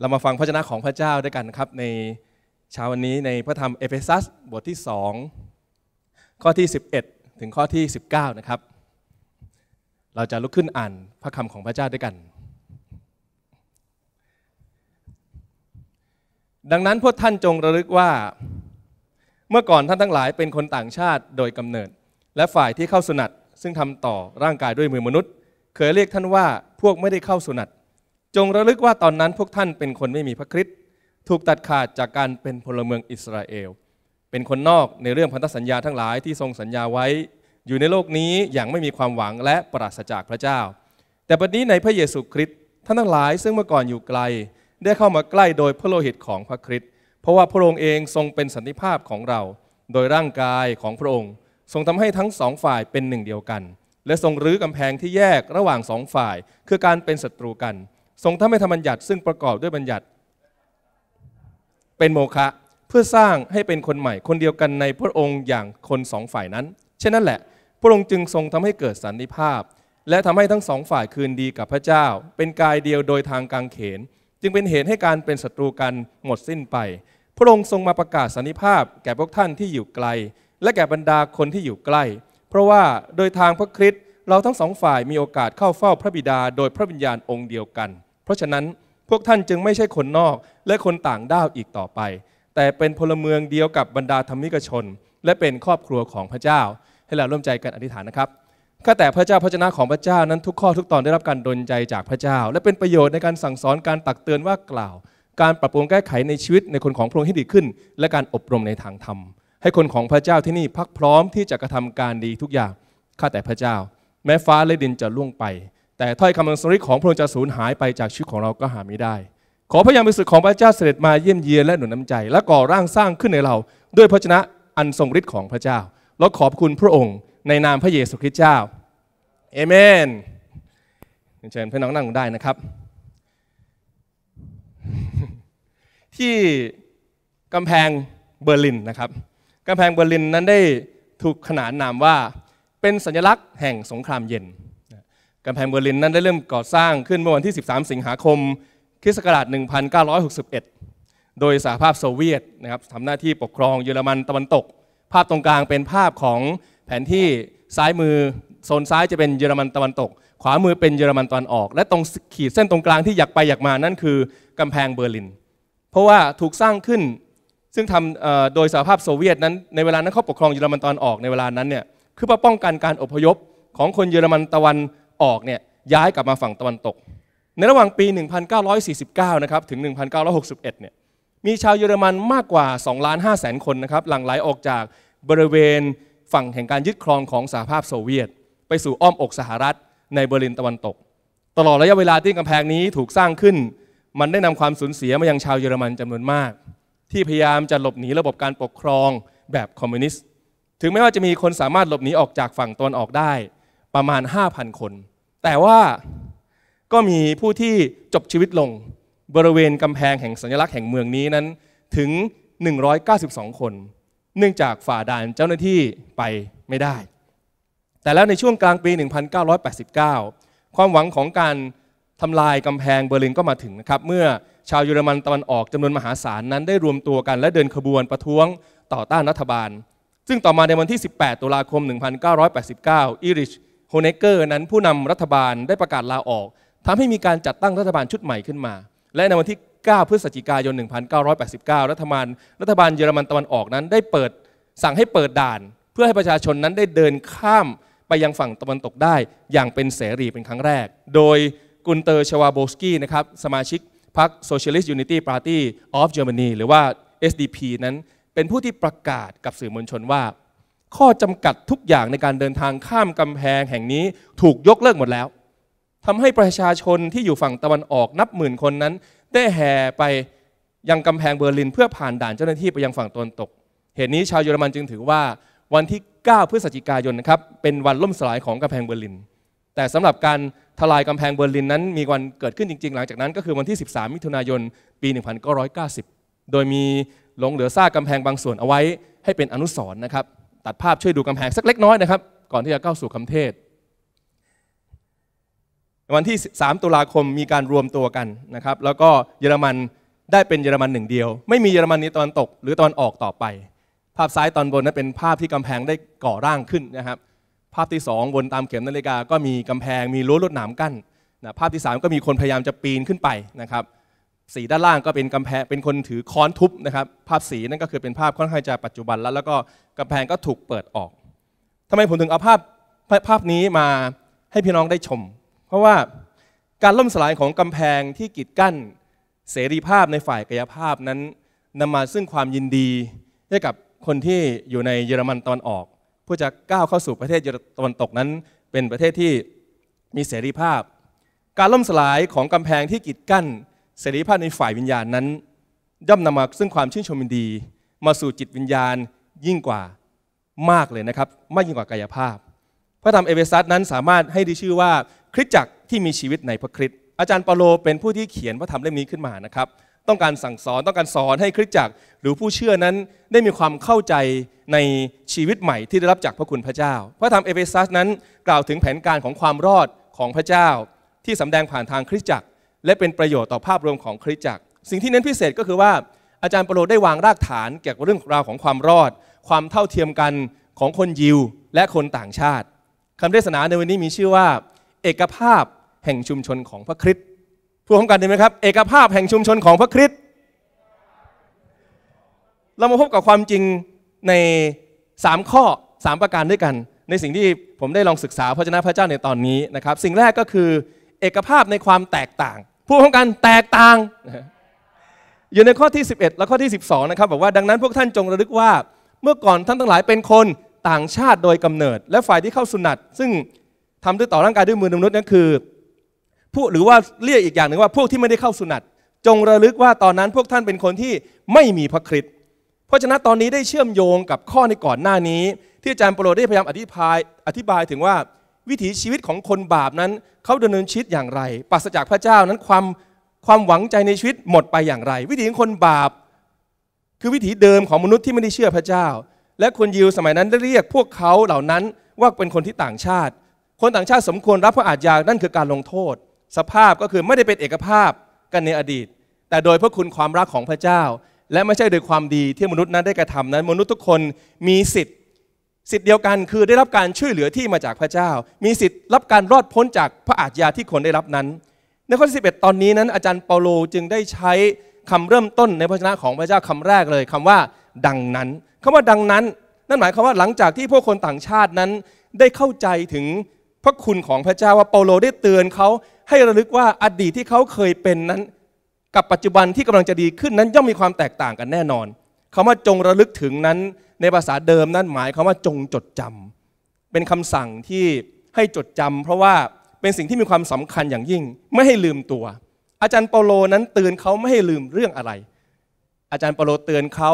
เรามาฟังพระชนะของพระเจ้าด้วยกันครับ ในเช้าวันนี้ในพระธรรมเอเฟซัสบทที่ 2 ข้อที่ 11 ถึงข้อที่ 19 นะครับ เราจะลุกขึ้นอ่านพระคำของพระเจ้าด้วยกัน ดังนั้นพวกท่านจงระลึกว่าเมื่อก่อนท่านทั้งหลายเป็นคนต่างชาติโดยกำเนิด และฝ่ายที่เข้าสุนัตซึ่งทำต่อร่างกายด้วยมือมนุษย์ เคยเรียกท่านว่าพวกไม่ได้เข้าสุนัตจงระลึกว่าตอนนั้นพวกท่านเป็นคนไม่มีพระคริสต์ถูกตัดขาดจากการเป็นพลเมืองอิสราเอลเป็นคนนอกในเรื่องพันธสัญญาทั้งหลายที่ทรงสัญญาไว้ อยู่ในโลกนี้อย่างไม่มีความหวังและปราศจากพระเจ้า แต่บัดนี้ในพระเยซูคริสต์ท่านทั้งหลายซึ่งเมื่อก่อนอยู่ไกล ได้เข้ามาใกล้โดยพระโลหิตของพระคริสต์เพราะว่าพระองค์เองทรงเป็นสันติภาพของเรา โดยร่างกายของพระองค์ ทรงทำให้ทั้งสองฝ่ายเป็นหนึ่งเดียวกัน และทรงรื้อกำแพงที่แยกระหว่างสองฝ่ายคือการเป็นศัตรูกันทรงทำให้ธรรมบัญญัติซึ่งประกอบด้วยบัญญัติ เป็นโมฆะเพื่อสร้างให้เป็นคนใหม่คนเดียวกันในพระองค์อย่างคนสองฝ่ายนั้นเช่นนั้นแหละ พระองค์จึงทรงทำให้เกิดสันติภาพ และทำให้ทั้งสองฝ่ายคืนดีกับพระเจ้า เป็นกายเดียวโดยทางกางเขน จึงเป็นเหตุให้การเป็นศัตรูกันหมดสิ้นไป พระองค์ทรงมาประกาศสันติภาพแก่พวกท่านที่อยู่ไกล และแก่บรรดาคนที่อยู่ใกล้ เพราะว่าโดยทางพระคริสต์เราทั้งสองฝ่ายมีโอกาสเข้าเฝ้าพระบิดา โดยพระวิญญาณองค์เดียวกันเพราะฉะนั้นพวกท่านจึงไม่ใช่คนนอก และคนต่างด้าวอีกต่อไป แต่เป็นพลเมืองเดียวกับบรรดาธรรมิกชน และเป็นครอบครัวของพระเจ้า ให้เราร่วมใจกันอธิษฐานนะครับข้าแต่พระเจ้าพระชนะของพระเจ้านั้นทุกข้อทุกตอนได้รับการดลใจจากพระเจ้า และเป็นประโยชน์ในการสั่งสอนการตักเตือนว่ากล่าว การปรับปรุงแก้ไขในชีวิตในคนของพระองค์ให้ดีขึ้น และการอบรมในทางธรรม ให้คนของพระเจ้าที่นี่พักพร้อมที่จะกระทำการดีทุกอย่างข้าแต่พระเจ้า แม้ฟ้าและดินจะล่วงไปแต่ถ้อยคำอันสริของพระองค์จะสูญหายไปจากชีวิตของเราก็หาไม่ได้ ขอพระยามบิสุทธิ์ของพระเจ้าเสด็จมาเยี่ยมเยียนและหนุนน้ำใจ และก่อร่างสร้างขึ้นในเรา ด้วยพระชนะอันทรงฤทธิ์ของพระเจ้าแลาขอบคุณพระองค์ในนามพระเยซูคริสต์เจ้าเอเมนเชิญพี่น้องนั่งได้นะครับ ที่กำแพงเบอร์ลินนะครับกำแพงเบอร์ลินนั้นได้ถูกขนานนามว่าเป็นสัญลักษณ์แห่งสงครามเย็นกำแพงเบอร์ลินนั้นได้เริ่มก่อสร้างขึ้นเมื่อวันที่ 13 สิงหาคมคศ1961 โดยสหภาพโซเวียตนะครับทำหน้าที่ปกครองเยอรมันตะวันตก ภาพตรงกลางเป็นภาพของแผนที่ซ้ายมือโซนซ้ายจะเป็นเยอรมันตะวันตก ขวามือเป็นเยอรมันตะวันออก และตรงขีดเส้นตรงกลางที่อยากไปอยากมานั่นคือกำแพงเบอร์ลิน เพราะว่าถูกสร้างขึ้นซึ่งทำโดยสหภาพโซเวียตนั้นในเวลานั้นเขาปกครองเยอรมันตะวันออกในเวลานั้นเนี่ยคือเพื่อป้องกันการอพยพของคนเยอรมันตะวันออกเนี่ยย้ายกลับมาฝั่งตะวันตก ในระหว่างปี 1949 นะครับถึง 1961 เนี่ยมีชาวเยอรมันมากกว่า2ล้าน5แสนคนนะครับหลั่งไหลออกจากบริเวณฝั่งแห่งการยึดครองของสหภาพโซเวียต ไปสู่อ้อมอกสหรัฐในเบอร์ลินตะวันตก ตลอดระยะเวลาที่กำแพงนี้ถูกสร้างขึ้น มันได้นำความสูญเสียมายังชาวเยอรมันจำนวนมาก ที่พยายามจะหลบหนีระบบการปกครองแบบคอมมิวนิสต์ถึงแม้ว่าจะมีคนสามารถหลบหนีออกจากฝั่งตะวันออกได้ประมาณ5,000 คน แต่ว่าก็มีผู้ที่จบชีวิตลง บริเวณกำแพงแห่งสัญลักษณ์แห่งเมืองนี้นั้นถึง 192 คน เนื่องจากฝ่าด่านเจ้าหน้าที่ไปไม่ได้ แต่แล้วในช่วงกลางปี 1989 ความหวังของการทำลายกำแพงเบอร์ลินก็มาถึงนะครับ เมื่อชาวเยอรมันตะวันออกจำนวนมหาศาลนั้นได้รวมตัวกันและเดินขบวนประท้วงต่อต้านรัฐบาล ซึ่งต่อมาในวันที่ 18 ตุลาคม 1989อิริชฮเนเกอร์นั้นผู้นำรัฐบาลได้ประกาศลาออก ทำให้มีการจัดตั้งรัฐบาลชุดใหม่ขึ้นมา และในวันที่ 9 พฤศจิกายน 1989 รัฐบาลรัฐบาลเยอรมันตะวันออกนั้น ได้เปิดสั่งให้เปิดด่าน เพื่อให้ประชาชนนั้นได้เดินข้ามไปยังฝั่งตะวันตกได้ อย่างเป็นเสรีเป็นครั้งแรก โดยกุนเตอร์ ชวาโบสกี้นะครับสมาชิกพรรค Socialist Unity Party of Germany หรือว่า SDP นั้นเป็นผู้ที่ประกาศกับสื่อมวลชนว่าข้อจำกัดทุกอย่างในการเดินทางข้ามกำแพงแห่งนี้ถูกยกเลิกหมดแล้วทำให้ประชาชนที่อยู่ฝั่งตะวันออกนับหมื่นคนนั้น ได้แห่ไปยังกำแพงเบอร์ลินเพื่อผ่านด่านเจ้าหน้าที่ไปยังฝั่งตะวันตก เหตุนี้ชาวเยอรมันจึงถือว่าวันที่ 9 พฤศจิกายนนะครับเป็นวันล่มสลายของกำแพงเบอร์ลิน แต่สำหรับการทลายกำแพงเบอร์ลินนั้น มีวันเกิดขึ้นจริง ๆ หลังจากนั้นก็คือวันที่ 13 มิถุนายนปี 1990 โดยมีหลงเหลือซากกำแพงบางส่วนเอาไว้ให้เป็นอนุสรณ์นะครับตัดภาพช่วยดูกำแพงสักเล็กน้อยนะครับก่อนที่จะเข้าสู่คำเทศวันที่ 3 ตุลาคมมีการรวมตัวกันนะครับ แล้วก็เยอรมันได้เป็นเยอรมันหนึ่งเดียว ไม่มีเยอรมันในตอนตก หรือตอนออกต่อไป ภาพซ้ายตอนบนนั้นเป็นภาพที่กำแพงได้ก่อร่างขึ้นนะครับ ภาพที่สองบนตามเข็มนาฬิกาก็มีกำแพงมีรั้วลวดหนามกั้นนะภาพที่ 3 ก็มีคนพยายามจะปีนขึ้นไปนะครับสีด้านล่างก็เป็นกำแพง เป็นคนถือค้อนทุบนะครับ ภาพสีนั่นก็คือเป็นภาพค่อนข้างจะปัจจุบันแล้วแล้วก็กำแพงก็ถูกเปิดออก ทำไมผมถึงเอาภาพภาพนี้มาให้พี่น้องได้ชม เพราะว่าการล่มสลายของกำแพงที่กีดกั้น เสรีภาพในฝ่ายกายภาพนั้นนำมาซึ่งความยินดีให้กับคนที่อยู่ในเยอรมันตอนออกเพื่อจะก้าวเข้าสู่ประเทศเยอรตันตกนั้น เป็นประเทศที่มีเสรีภาพ การล่มสลายของกำแพงที่กีดกั้นเสรีภาพในฝ่ายวิญญาณนั้นย่อมนำมาซึ่งความชื่นชมยินดี มาสู่จิตวิญญาณยิ่งกว่ามากเลยนะครับมากยิ่งกว่ากายภาพ พระธรรมเอเวซัสนั้นสามารถให้ได้ชื่อว่าคริสตจักรที่มีชีวิตในพระคริสต์อาจารย์เปาโลเป็นผู้ที่เขียนพระธรรมเล่มนี้ขึ้นมานะครับ ต้องการสั่งสอนต้องการสอนให้คริสตจักรหรือผู้เชื่อนั้นได้มีความเข้าใจในชีวิตใหม่ที่ได้รับจากพระคุณพระเจ้าพระธรรมเอเวซัสนั้นกล่าวถึงแผนการของความรอดของพระเจ้า ที่สำแดงผ่านทางคริสตจักรและเป็นประโยชน์ต่อภาพรวมของคริสตจักรสิ่งที่เน้นพิเศษก็คือว่าอาจารย์เปโลได้วางรากฐานเกี่ยวกับเรื่องราวของความรอด ความเท่าเทียมกันของคนยิวและคนต่างชาติคำเทศนาในวันนี้มีชื่อว่า เอกภาพแห่งชุมชนของพระคริสต์พูดพร้อมกันได้ไหมครับเอกภาพแห่งชุมชนของพระคริสต์เรามาพบกับความจริงใน 3 ข้อ 3 ประการด้วยกัน ในสิ่งที่ผมได้ลองศึกษาพระจ้าพระเจ้าในตอนนี้นะครับสิ่งแรกก็คือเอกภาพในความแตกต่างพูดพร้อมกันแตกต่าง อยู่ในข้อที่ 11 และข้อที่12นะครับบอกว่าดังนั้นพวกท่านจงระลึกว่า เมื่อก่อนท่านทั้งหลายเป็นคนต่างชาติโดยกำเนิดและฝ่ายที่เข้าสุนัตซึ่งทำด้วยต่อร่างกายด้วยมือมนุษย์นั่นคือ ผู้หรือว่าเรียกอีกอย่างหนึ่งว่าพวกที่ไม่ได้เข้าสุนัตจงระลึกว่าตอนนั้นพวกท่านเป็นคนที่ไม่มีพระคริสต์เพราะฉะนั้นตอนนี้ได้เชื่อมโยงกับข้อในก่อนหน้านี้ ที่อาจารย์ปโรได้พยายามอธิบายอธิบายถึงว่าวิถีชีวิตของคนบาปนั้นเขาดำเนินชีวิตอย่างไรปราศจากพระเจ้านั้นความความหวังใจในชีวิตหมดไปอย่างไร วิถีของคนบาป คือวิถีเดิมของมนุษย์ที่ไม่ได้เชื่อพระเจ้า และคนยิวสมัยนั้นได้เรียกพวกเขาเหล่านั้นว่าเป็นคนที่ต่างชาติ คนต่างชาติสมควรรับพระอาญานั่นคือการลงโทษ สภาพก็คือไม่ได้เป็นเอกภาพกันในอดีต แต่โดยพระคุณความรักของพระเจ้า และไม่ใช่โดยความดีที่มนุษย์นั้นได้กระทำนั้น มนุษย์ทุกคนมีสิทธิสิทธิ์เดียวกันคือได้รับการช่วยเหลือที่มาจากพระเจ้า มีสิทธิ์รับการรอดพ้นจากพระอาทญาที่คนได้รับนั้น ในข้อที่11 ตอนนี้นั้น อาจารย์เปาโลจึงได้ใช้คำเริ่มต้นในพระชนะของพระเจ้าคำแรกเลย คำว่า ดังนั้น คำว่าดังนั้นนั่นหมายความว่าหลังจากที่พวกคนต่างชาตินั้น ได้เข้าใจถึงพระคุณของพระเจ้าว่าเปาโลได้เตือนเขาให้ระลึกว่าอดีตที่เขาเคยเป็นนั้น กับปัจจุบันที่กำลังจะดีขึ้นนั้น ย่อมมีความแตกต่างกันแน่นอน คำว่าจงระลึกถึงนั้นในภาษาเดิมนั้นหมายคำว่าจงจดจำ เป็นคำสั่งที่ให้จดจำ เพราะว่าเป็นสิ่งที่มีความสำคัญอย่างยิ่ง ไม่ให้ลืมตัว อาจารย์เปาโลนั้นเตือนเขาไม่ให้ลืมเรื่องอะไร อาจารย์เปาโลเตือนเขา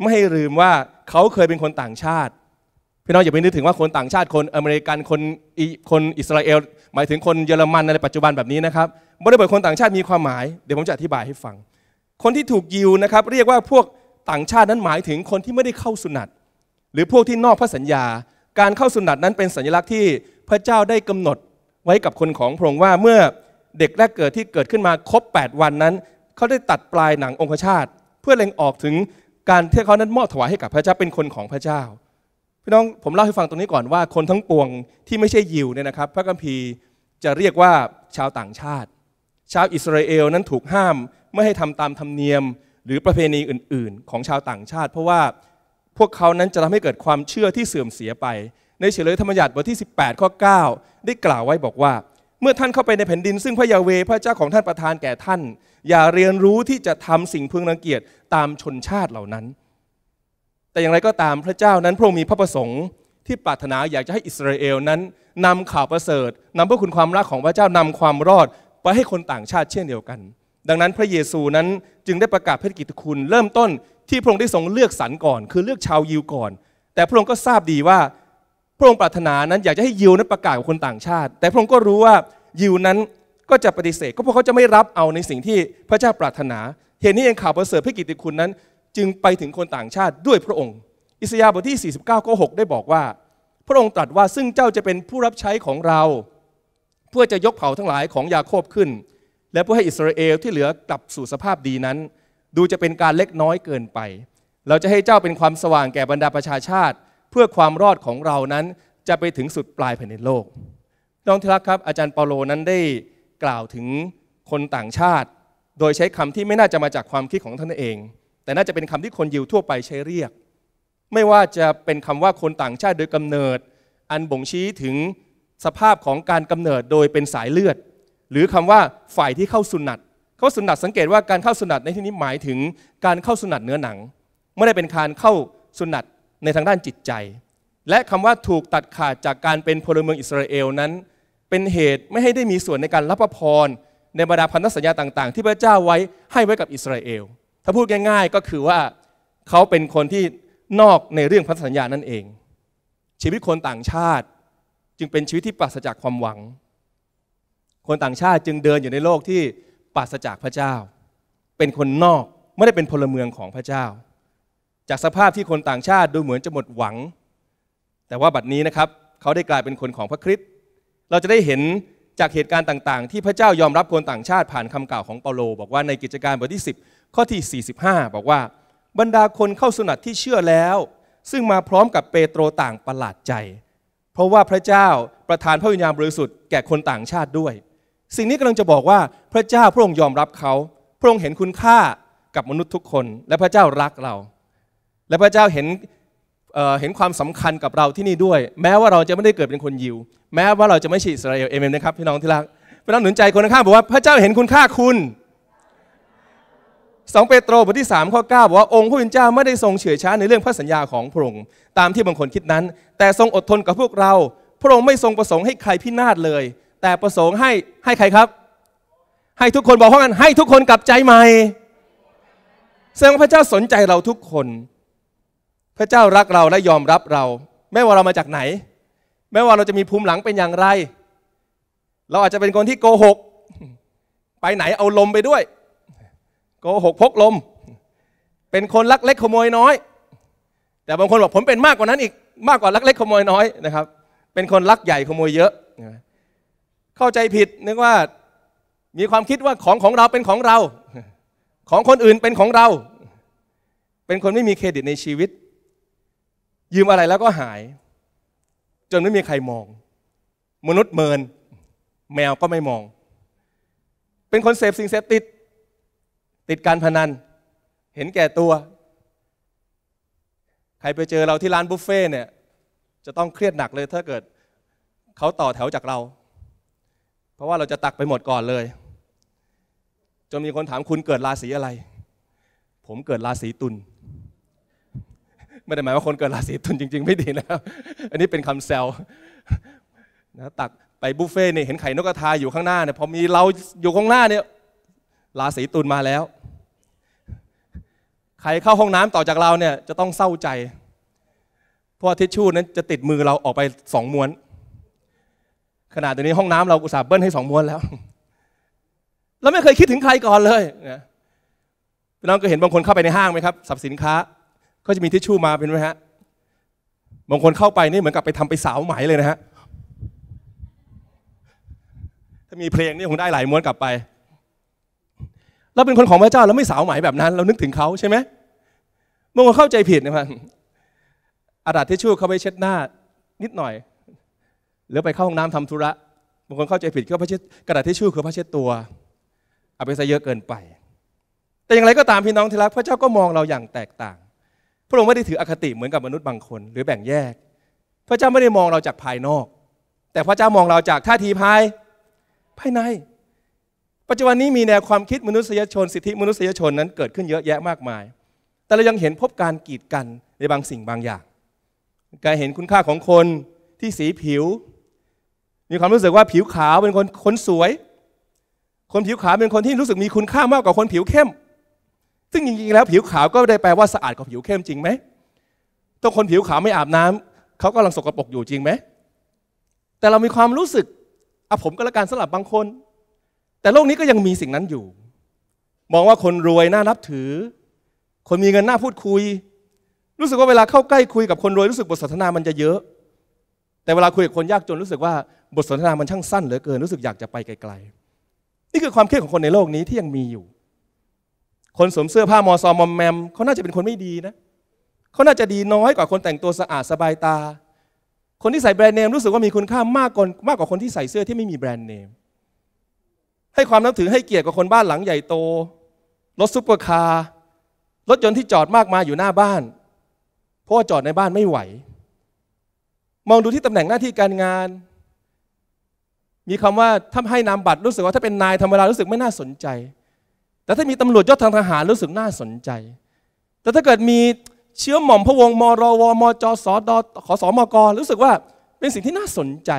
ไม่ให้ลืมว่าเขาเคยเป็นคนต่างชาติพี่น้องอย่าไปนึกถึงว่าคนต่างชาติคนอเมริกันคนคนอิสราเอลหมายถึงคนเยอรมันในปัจจุบันแบบนี้นะครับบริบทคนต่างชาติมีความหมายเดี๋ยวผมจะอธิบายให้ฟัง คนที่ถูกยิวนะครับ เรียกว่าพวกต่างชาตินั้นหมายถึงคนที่ไม่ได้เข้าสุนัตหรือพวกที่นอกพระสัญญา การเข้าสุนัตนั้นเป็นสัญลักษณ์ที่พระเจ้าได้กำหนดไว้กับคนของพระองค์ว่าเมื่อเด็กแรกเกิดที่เกิดขึ้นมาครบ 8 วันนั้นเขาได้ตัดปลายหนังองคชาตเพื่อเล็งออกถึงการที่เขานั้นมอบถวายให้กับพระเจ้าเป็นคนของพระเจ้าพี่น้องผมเล่าให้ฟังตรงนี้ก่อนว่า คนทั้งปวงที่ไม่ใช่ยิวเนี่ยนะครับ พระกัมภีร์จะเรียกว่าชาวต่างชาติ ชาวอิสราเอลนั้นถูกห้ามไม่ให้ทำตามธรรมเนียมหรือประเพณีอื่น ๆ ของชาวต่างชาติ เพราะว่าพวกเขานั้นจะทำให้เกิดความเชื่อที่เสื่อมเสียไป ในเฉลยธรรมยัติบทที่ 18 ข้อ 9 ได้กล่าวไว้บอกว่า เมื่อท่านเข้าไปในแผ่นดิน ซึ่งพระยาเวพระเจ้าของท่านประทานแก่ท่าน อย่าเรียนรู้ที่จะทำสิ่งพึงรังเกียจตามชนชาติเหล่านั้น แต่อย่างไรก็ตามพระเจ้านั้นพระองค์มีพระประสงค์ที่ปรารถนาอยากจะให้อิสราเอลนั้นนำข่าวประเสริฐนำพระคุณความรักของพระเจ้านำความรอดไปให้คนต่างชาติเช่นเดียวกันดังนั้นพระเยซูนั้นจึงได้ประกาศพระกิตติคุณ เริ่มต้นที่พระองค์ได้ทรงเลือกสรรก่อน คือเลือกชาวยิวก่อน แต่พระองค์ก็ทราบดีว่า พระองค์ปรารถนานั้นอยากจะให้ยิวนั้นประกาศกับคนต่างชาติ แต่พระองค์ก็รู้ว่ายิวนั้นก็จะปฏิเสธก็เพราะเขาจะไม่รับเอาในสิ่งที่พระเจ้าปรารถนา เหตุนี้เองข่าวประเสริฐพระกิตติคุณนั้น จึงไปถึงคนต่างชาติด้วยพระองค์ อิสยาห์บทที่49ข้อ6ได้บอกว่า พระองค์ตรัสว่าซึ่งเจ้าจะเป็นผู้รับใช้ของเรา เพื่อจะยกเผ่าทั้งหลายของยาโคบขึ้นและเพื่อให้อิสราเอลที่เหลือกลับสู่สภาพดีนั้น ดูจะเป็นการเล็กน้อยเกินไป เราจะให้เจ้าเป็นความสว่างแก่บรรดาประชาชาติ เพื่อความรอดของเรานั้นจะไปถึงสุดปลายแผ่นดินโลกน้องที่รักครับอาจารย์เปาโลนั้นได้กล่าวถึงคนต่างชาติ โดยใช้คำที่ไม่น่าจะมาจากความคิดของท่านเอง แต่น่าจะเป็นคำที่คนยิวทั่วไปใช้เรียก ไม่ว่าจะเป็นคำว่าคนต่างชาติโดยกำเนิด อันบ่งชี้ถึงสภาพของการกำเนิดโดยเป็นสายเลือดหรือคำว่าฝ่ายที่เข้าสุนัตเข้าสุนัตสังเกตว่าการเข้าสุนัตในที่นี้หมายถึง การเข้าสุนัตเนื้อหนังไม่ได้เป็นการเข้าสุนัตในทางด้านจิตใจ และคำว่าถูกตัดขาดจากการเป็นพลเมืองอิสราเอลนั้น เป็นเหตุไม่ให้ได้มีส่วนในการรับพรในบรรดาพันธสัญญาต่าง ๆ ที่พระเจ้าไว้ให้ไว้กับอิสราเอลถ้าพูดง่ายๆ ก็คือว่าเขาเป็นคนที่นอกในเรื่องพันธสัญญานั่นเอง ชีวิตคนต่างชาติ จึงเป็นชีวิตที่ปราศจากความหวังคนต่างชาติจึงเดินอยู่ในโลกที่ปราศจากพระเจ้า เป็นคนนอกไม่ได้เป็นพลเมืองของพระเจ้า จากสภาพที่คนต่างชาติดูเหมือนจะหมดหวัง แต่ว่าบัดนี้นะครับเขาได้กลายเป็นคนของพระคริสต์เราจะได้เห็นจากเหตุการณ์ต่างๆ ที่พระเจ้ายอมรับคนต่างชาติผ่านคำกล่าวของเปาโล บอกว่าในกิจการบทที่ 10 ข้อที่ 45 บอกว่า บรรดาคนเข้าสุนัตที่เชื่อแล้ว ซึ่งมาพร้อมกับเปโตรต่างประหลาดใจ เพราะว่าพระเจ้าประทานพระวิญญาณบริสุทธิ์แก่คนต่างชาติด้วยสิ่งนี้กำลังจะบอกว่าพระเจ้าพระองค์ยอมรับเขาพระองค์เห็นคุณค่ากับมนุษย์ทุกคน และพระเจ้ารักเรา และพระเจ้าเห็นเห็นความสำคัญกับเราที่นี่ด้วย แม้ว่าเราจะไม่ได้เกิดเป็นคนยิวแม้ว่าเราจะไม่ใช่อิสราเอลเอเมนนะครับพี่น้องที่รักพี่น้องหนุนใจคนข้างบอกว่าพระเจ้าเห็นคุณค่าคุณสองเปโตรบทที่3ข้อ9บอกว่าองค์พระผู้เป็นเจ้าไม่ได้ทรงเฉื่อยช้าในเรื่องพระสัญญาของพระองค์ตามที่บางคนคิดนั้น แต่ทรงอดทนกับพวกเราพระองค์ไม่ทรงประสงค์ให้ใครพินาศเลยแต่ประสงค์ให้ให้ใครครับ ให้ทุกคนบอกพร้อมกันให้ทุกคนกลับใจใหม่แสดงว่าพระเจ้าสนใจเราทุกคน พระเจ้ารักเรา และยอมรับเรา แม้ว่าเรามาจากไหน แม้ว่าเราจะมีภูมิหลังเป็นอย่างไร เราอาจจะเป็นคนที่โกหกไปไหนเอาลมไปด้วย โกหกพกลม เป็นคนลักเล็กขโมยน้อย แต่บางคนบอกผมเป็นมากกว่านั้นอีกมากกว่าลักเล็กขโมยน้อยนะครับ เป็นคนลักใหญ่ขโมยเยอะเข้าใจผิดนึกว่ามีความคิดว่าของของเราเป็นของเรา ของคนอื่นเป็นของเรา เป็นคนไม่มีเครดิตในชีวิต ยืมอะไรแล้วก็หาย จนไม่มีใครมอง มนุษย์เมิน แมวก็ไม่มอง เป็นคนเสพสิ่งเสพติด ติดการพนันเห็นแก่ตัว ใครไปเจอเราที่ร้านบุฟเฟ่เนี่ย จะต้องเครียดหนักเลยถ้าเกิดเขาต่อแถวจากเราเพราะว่าเราจะตักไปหมดก่อนเลยจนมีคนถามคุณเกิดราศีอะไร ผมเกิดราศีตุลไม่ได้หมายว่าคนเกิดราศีตุลจริง ๆไม่ดีนะครับ อันนี้เป็นคำแซวนะตักไปบุฟเฟ่เนี่ยเห็นไข่นกกระทาอยู่ข้างหน้าเนี่ยพอมีเราอยู่ข้างหน้าเนี่ยราศีตุลมาแล้วใครเข้าห้องน้ำต่อจากเราเนี่ยจะต้องเศร้าใจเพราะทิชชู่นั้นจะติดมือเราออกไปสองม้วนขนาดตัวนี้ห้องน้ำเราอุตส่าห์เบิ้ลให้สองม้วนแล้ว เราไม่เคยคิดถึงใครก่อนเลยนะพี่น้องก็เห็นบางคนเข้าไปในห้างไหมครับสับสินค้า ก็จะมีทิชชู่มาเป็นไหมฮะบางคนเข้าไปนี่เหมือนกับไปทำไปสาวไหมเลยนะฮะถ้ามีเพลงนี่คงได้หลายม้วนกลับไป เราเป็นคนของพระเจ้า เราไม่สาวไหมแบบนั้น เรานึกถึงเขาใช่ไหมบางคนเข้าใจผิดนะครับอาดาทิชชู่เขาไปเช็ดหน้านิดหน่อยหรือไปเข้าห้องน้ำทำธุระบางคนเข้าใจผิดก็พ้าเช็ดกระดาษที่ชื่อคือพระเช็ดตัวเอาไปซะเยอะเกินไป แต่อย่างไรก็ตามพี่น้องที่รักพระเจ้าก็มองเราอย่างแตกต่าง พระองค์ไม่ได้ถืออคติเหมือนกับมนุษย์บางคนหรือแบ่งแยก พระเจ้าไม่ได้มองเราจากภายนอก แต่พระเจ้ามองเราจากท่าทีภาย ภายใน ปัจจุบันนี้มีแนวความคิดมนุษยชนสิทธิมนุษยชนนั้นเกิดขึ้นเยอะแยะมากมาย แต่เรายังเห็นพบการกีดกันในบางสิ่งบางอย่างการเห็นคุณค่าของคนที่สีผิวมีความรู้สึกว่าผิวขาวเป็นคนคนสวย คนผิวขาวเป็นคนที่รู้สึกมีคุณค่ามากกว่าคนผิวเข้ม ซึ่งจริงๆแล้วผิวขาวก็ได้แปลว่าสะอาดกว่าผิวเข้มจริงไหมต้องคนผิวขาวไม่อาบน้ำเขากำลังสกปรกอยู่จริงไหมแต่เรามีความรู้สึกอาะผมก็ละกันสำหรับบางคน แต่โลกนี้ก็ยังมีสิ่งนั้นอยู่ มองว่าคนรวยน่ารับถือ คนมีเงินน่าพูดคุย รู้สึกว่าเวลาเข้าใกล้คุยกับคนรวย รู้สึกบทสนทนามันจะเยอะ แต่เวลาคุยกับคนยากจนรู้สึกว่าบทสนทนามันช่างสั้นเหลือเกิน รู้สึกอยากจะไปไกลๆ นี่คือความเครียดของคนในโลกนี้ที่ยังมีอยู่ คนสวมเสื้อผ้ามอซอมอมแมมเขาน่าจะเป็นคนไม่ดีนะ เขาน่าจะดีน้อยกว่าคนแต่งตัวสะอาดสบายตา คนที่ใส่แบรนด์เนมรู้สึกว่ามีคุณค่ามากกว่ามากกว่าคนที่ใส่เสื้อที่ไม่มีแบรนด์เนม ให้ความนับถือให้เกียรติกับคนบ้านหลังใหญ่โต รถซุปเปอร์คาร์ รถยนต์ที่จอดมากมายอยู่หน้าบ้าน เพราะว่าจอดในบ้านไม่ไหว มองดูที่ตำแหน่งหน้าที่การงานมีคำว่าถ้าให้นามบัตรรู้สึกว่าถ้าเป็นนายธรรมดารู้สึกไม่น่าสนใจ แต่ถ้ามีตำรวจยศทางทหารรู้สึกน่าสนใจ แต่ถ้าเกิดมีเชื้อหม่อมพระวงศ์มรวมจสดขสมก รู้สึกว่าเป็นสิ่งที่น่าสนใจ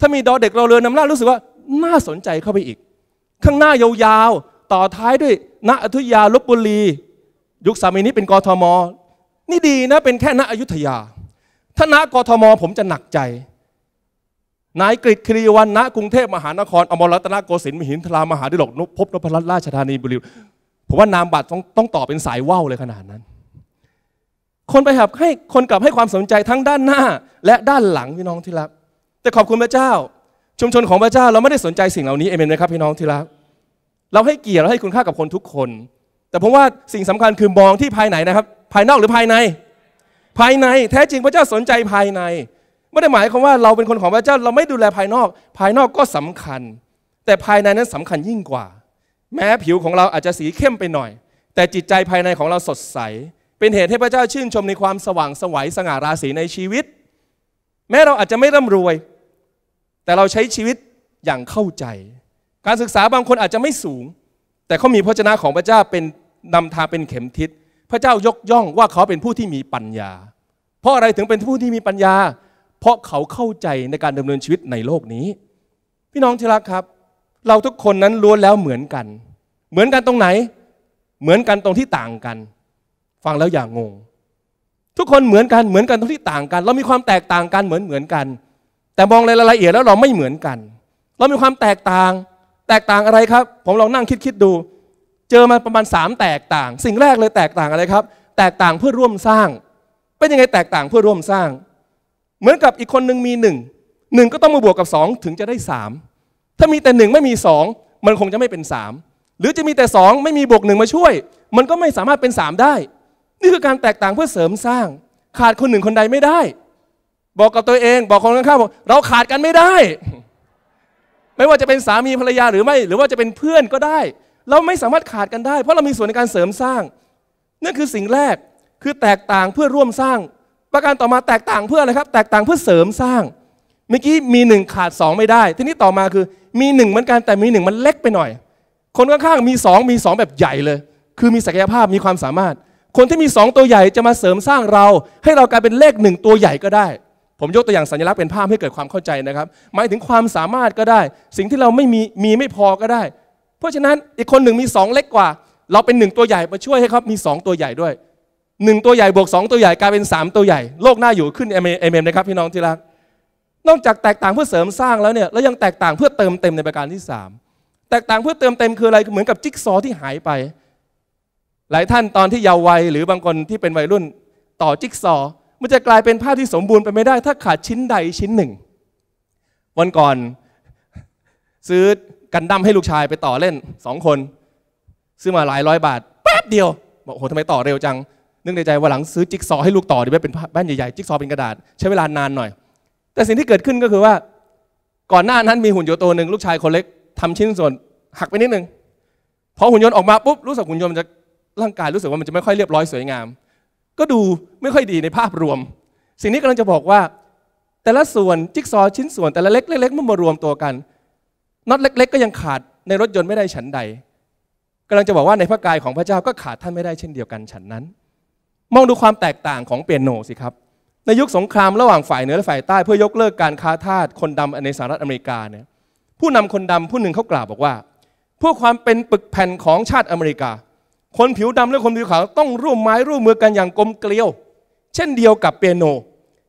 ถ้ามีดอเด็กเราเรือนำหน้ารู้สึกว่าน่าสนใจเข้าไปอีก ข้างหน้ายาวๆต่อท้ายด้วยณอุทยาลบบุรี ยุคสามีนี้เป็นกทมนี่ดีนะเป็นแค่ณอยุธยาถ้าณกทมผมจะหนักใจนายกฤษครีวันณกรุงเทพมหานครอมรรัตนโกสินทร์มหินทรามหาดิลกนพพนพรัตนราชธานีบุรีผมว่านามบัตรต้องต้องต่อเป็นสายว่าวเลยขนาดนั้น คนไปหับให้คนกลับให้ความสนใจทั้งด้านหน้า และด้านหลัง พี่น้องที่รัก แต่ขอบคุณพระเจ้า ชุมชนของพระเจ้าเราไม่ได้สนใจสิ่งเหล่านี้ เอเมนไหมครับ พี่น้องที่รักเราให้เกียรติเราให้คุณค่ากับคนทุกคน แต่ผมว่าสิ่งสำคัญคือมองที่ภายในนะครับ ภายนอกหรือภายใน ภายใน แท้จริงพระเจ้าสนใจภายในไม่ได้หมายความว่าเราเป็นคนของพระเจ้าเราไม่ดูแลภายนอก ภายนอกก็สำคัญ แต่ภายในนั้นสำคัญยิ่งกว่า แม้ผิวของเราอาจจะสีเข้มไปหน่อย แต่จิตใจภายในของเราสดใส เป็นเหตุให้พระเจ้าชื่นชมในความสว่างสวัยสง่าราศีในชีวิต แม้เราอาจจะไม่ร่ำรวย แต่เราใช้ชีวิตอย่างเข้าใจ การศึกษาบางคนอาจจะไม่สูง แต่เขามีพระชนะของพระเจ้าเป็นนำทางเป็นเข็มทิศพระเจ้ายกย่องว่าเขาเป็นผู้ที่มีปัญญา เพราะอะไรถึงเป็นผู้ที่มีปัญญาเพราะเขาเข้าใจในการดำเนินชีวิตในโลกนี้ พี่น้องที่รักครับ เราทุกคนนั้นล้วนแล้วเหมือนกัน เหมือนกันตรงไหน เหมือนกันตรงที่ต่างกัน ฟังแล้วอย่างงง ทุกคนเหมือนกันเหมือนกันตรงที่ต่างกัน เรามีความแตกต่างกันเหมือนเหมือนกัน แต่มองในรายละเอียดแล้วเราไม่เหมือนกัน เรามีความแตกต่าง แตกต่างอะไรครับผมลองนั่งคิดคิดดู เจอมาประมาณ3แตกต่าง สิ่งแรกเลยแตกต่างอะไรครับ แตกต่างเพื่อร่วมสร้างเป็นยังไงแตกต่างเพื่อร่วมสร้างเหมือนกับอีกคนหนึ่งมีหนึ่งหนึ่งก็ต้องมาบวกกับสองถึงจะได้สามถ้ามีแต่หนึ่งไม่มีสองมันคงจะไม่เป็นสามหรือจะมีแต่สองไม่มีบวกหนึ่งมาช่วย มันก็ไม่สามารถเป็นสามได้ นี่คือการแตกต่างเพื่อเสริมสร้าง ขาดคนหนึ่งคนใดไม่ได้ บอกกับตัวเองบอกคนข้างๆบอกเราขาดกันไม่ได้ ไม่ว่าจะเป็นสามีภรรยาหรือไม่ หรือว่าจะเป็นเพื่อนก็ได้ เราไม่สามารถขาดกันได้เพราะเรามีส่วนในการเสริมสร้างนั่นคือสิ่งแรกคือแตกต่างเพื่อร่วมสร้างประการต่อมาแตกต่างเพื่ออะไรครับแตกต่างเพื่อเสริมสร้าง เมื่อกี้มีหนึ่งขาดสองไม่ได้ ทีนี้ต่อมาคือมีหนึ่งเหมือนกันแต่มีหนึ่งมันเล็กไปหน่อย คนข้างๆมีสองมีสองแบบใหญ่เลย คือมีศักยภาพมีความสามารถ คนที่มีสองตัวใหญ่จะมาเสริมสร้างเรา ให้เรากลายเป็นเลขหนึ่งตัวใหญ่ก็ได้ ผมยกตัวอย่างสัญลักษณ์เป็นภาพให้เกิดความเข้าใจนะครับหมายถึงความสามารถก็ได้ สิ่งที่เราไม่มีมีไม่พอก็ได้ เพราะฉะนั้นอีกคนหนึ่งมีสองเล็กกว่า เราเป็นหนึ่งตัวใหญ่มาช่วยให้เขามีสองตัวใหญ่ด้วยหนึ่งตัวใหญ่ บวกสองตัวใหญ่กลายเป็นสามตัวใหญ่ โลกหน้าอยู่ขึ้นเอเมนนะครับพี่น้องที่รักนอกจากแตกต่างเพื่อเสริมสร้างแล้วเนี่ยแล้วยังแตกต่างเพื่อเติมเต็มในประการที่สามแตกต่างเพื่อเติมเต็มคืออะไรเหมือนกับจิ๊กซอที่หายไป หลายท่านตอนที่เยาว์วัยหรือบางคนที่เป็นวัยรุ่นต่อจิ๊กซอ มันจะกลายเป็นภาพที่สมบูรณ์ไปไม่ได้ ถ้าขาดชิ้นใดชิ้นหนึ่ง วันก่อนซื้อกันดั้มให้ลูกชายไปต่อเล่นสองคนซื้อมาหลายร้อยบาทแป๊บเดียวบอกโอ้โหทำไมต่อเร็วจังนึกในใจว่าหลังซื้อจิ๊กซอให้ลูกต่อดีไหมเป็นแป้นใหญ่ๆ จิ๊กซอเป็นกระดาษ ใช้เวลานานหน่อย แต่สิ่งที่เกิดขึ้นก็คือว่า ก่อนหน้านั้นมีหุ่นยนต์ตัวหนึ่ง ลูกชายคนเล็กทำชิ้นส่วนหักไปนิดนึง พอหุ่นยนต์ออกมาปุ๊บรู้สึกหุ่นยนต์มันจะร่างกายรู้สึกว่ามันจะไม่ค่อยเรียบร้อยสวยงาม ก็ดูไม่ค่อยดีในภาพรวม สิ่งนี้กำลังจะบอกว่า แต่ละส่วนจิ๊กซอชิ้นส่วนแต่ละเล็กเเมื่อมารวมตัวกันน็อตเล็ก ๆ ก็ยังขาดในรถยนต์ไม่ได้ฉันใดกำลังจะบอกว่าในพระกายของพระเจ้าก็ขาดท่านไม่ได้เช่นเดียวกันฉันนั้นมองดูความแตกต่างของเปียโนสิครับ ในยุคสงครามระหว่างฝ่ายเหนือและฝ่ายใต้เพื่อยกเลิกการค้าทาสคนดำในสหรัฐอเมริกาเนี่ยผู้นำคนดำผู้หนึ่งเขากล่าวบอกว่าเพื่อความเป็นปึกแผ่นของชาติอเมริกา คนผิวดำและคนผิวขาวต้องร่วมไม้ร่วมมือกันอย่างกลมเกลียวเช่นเดียวกับเปียโน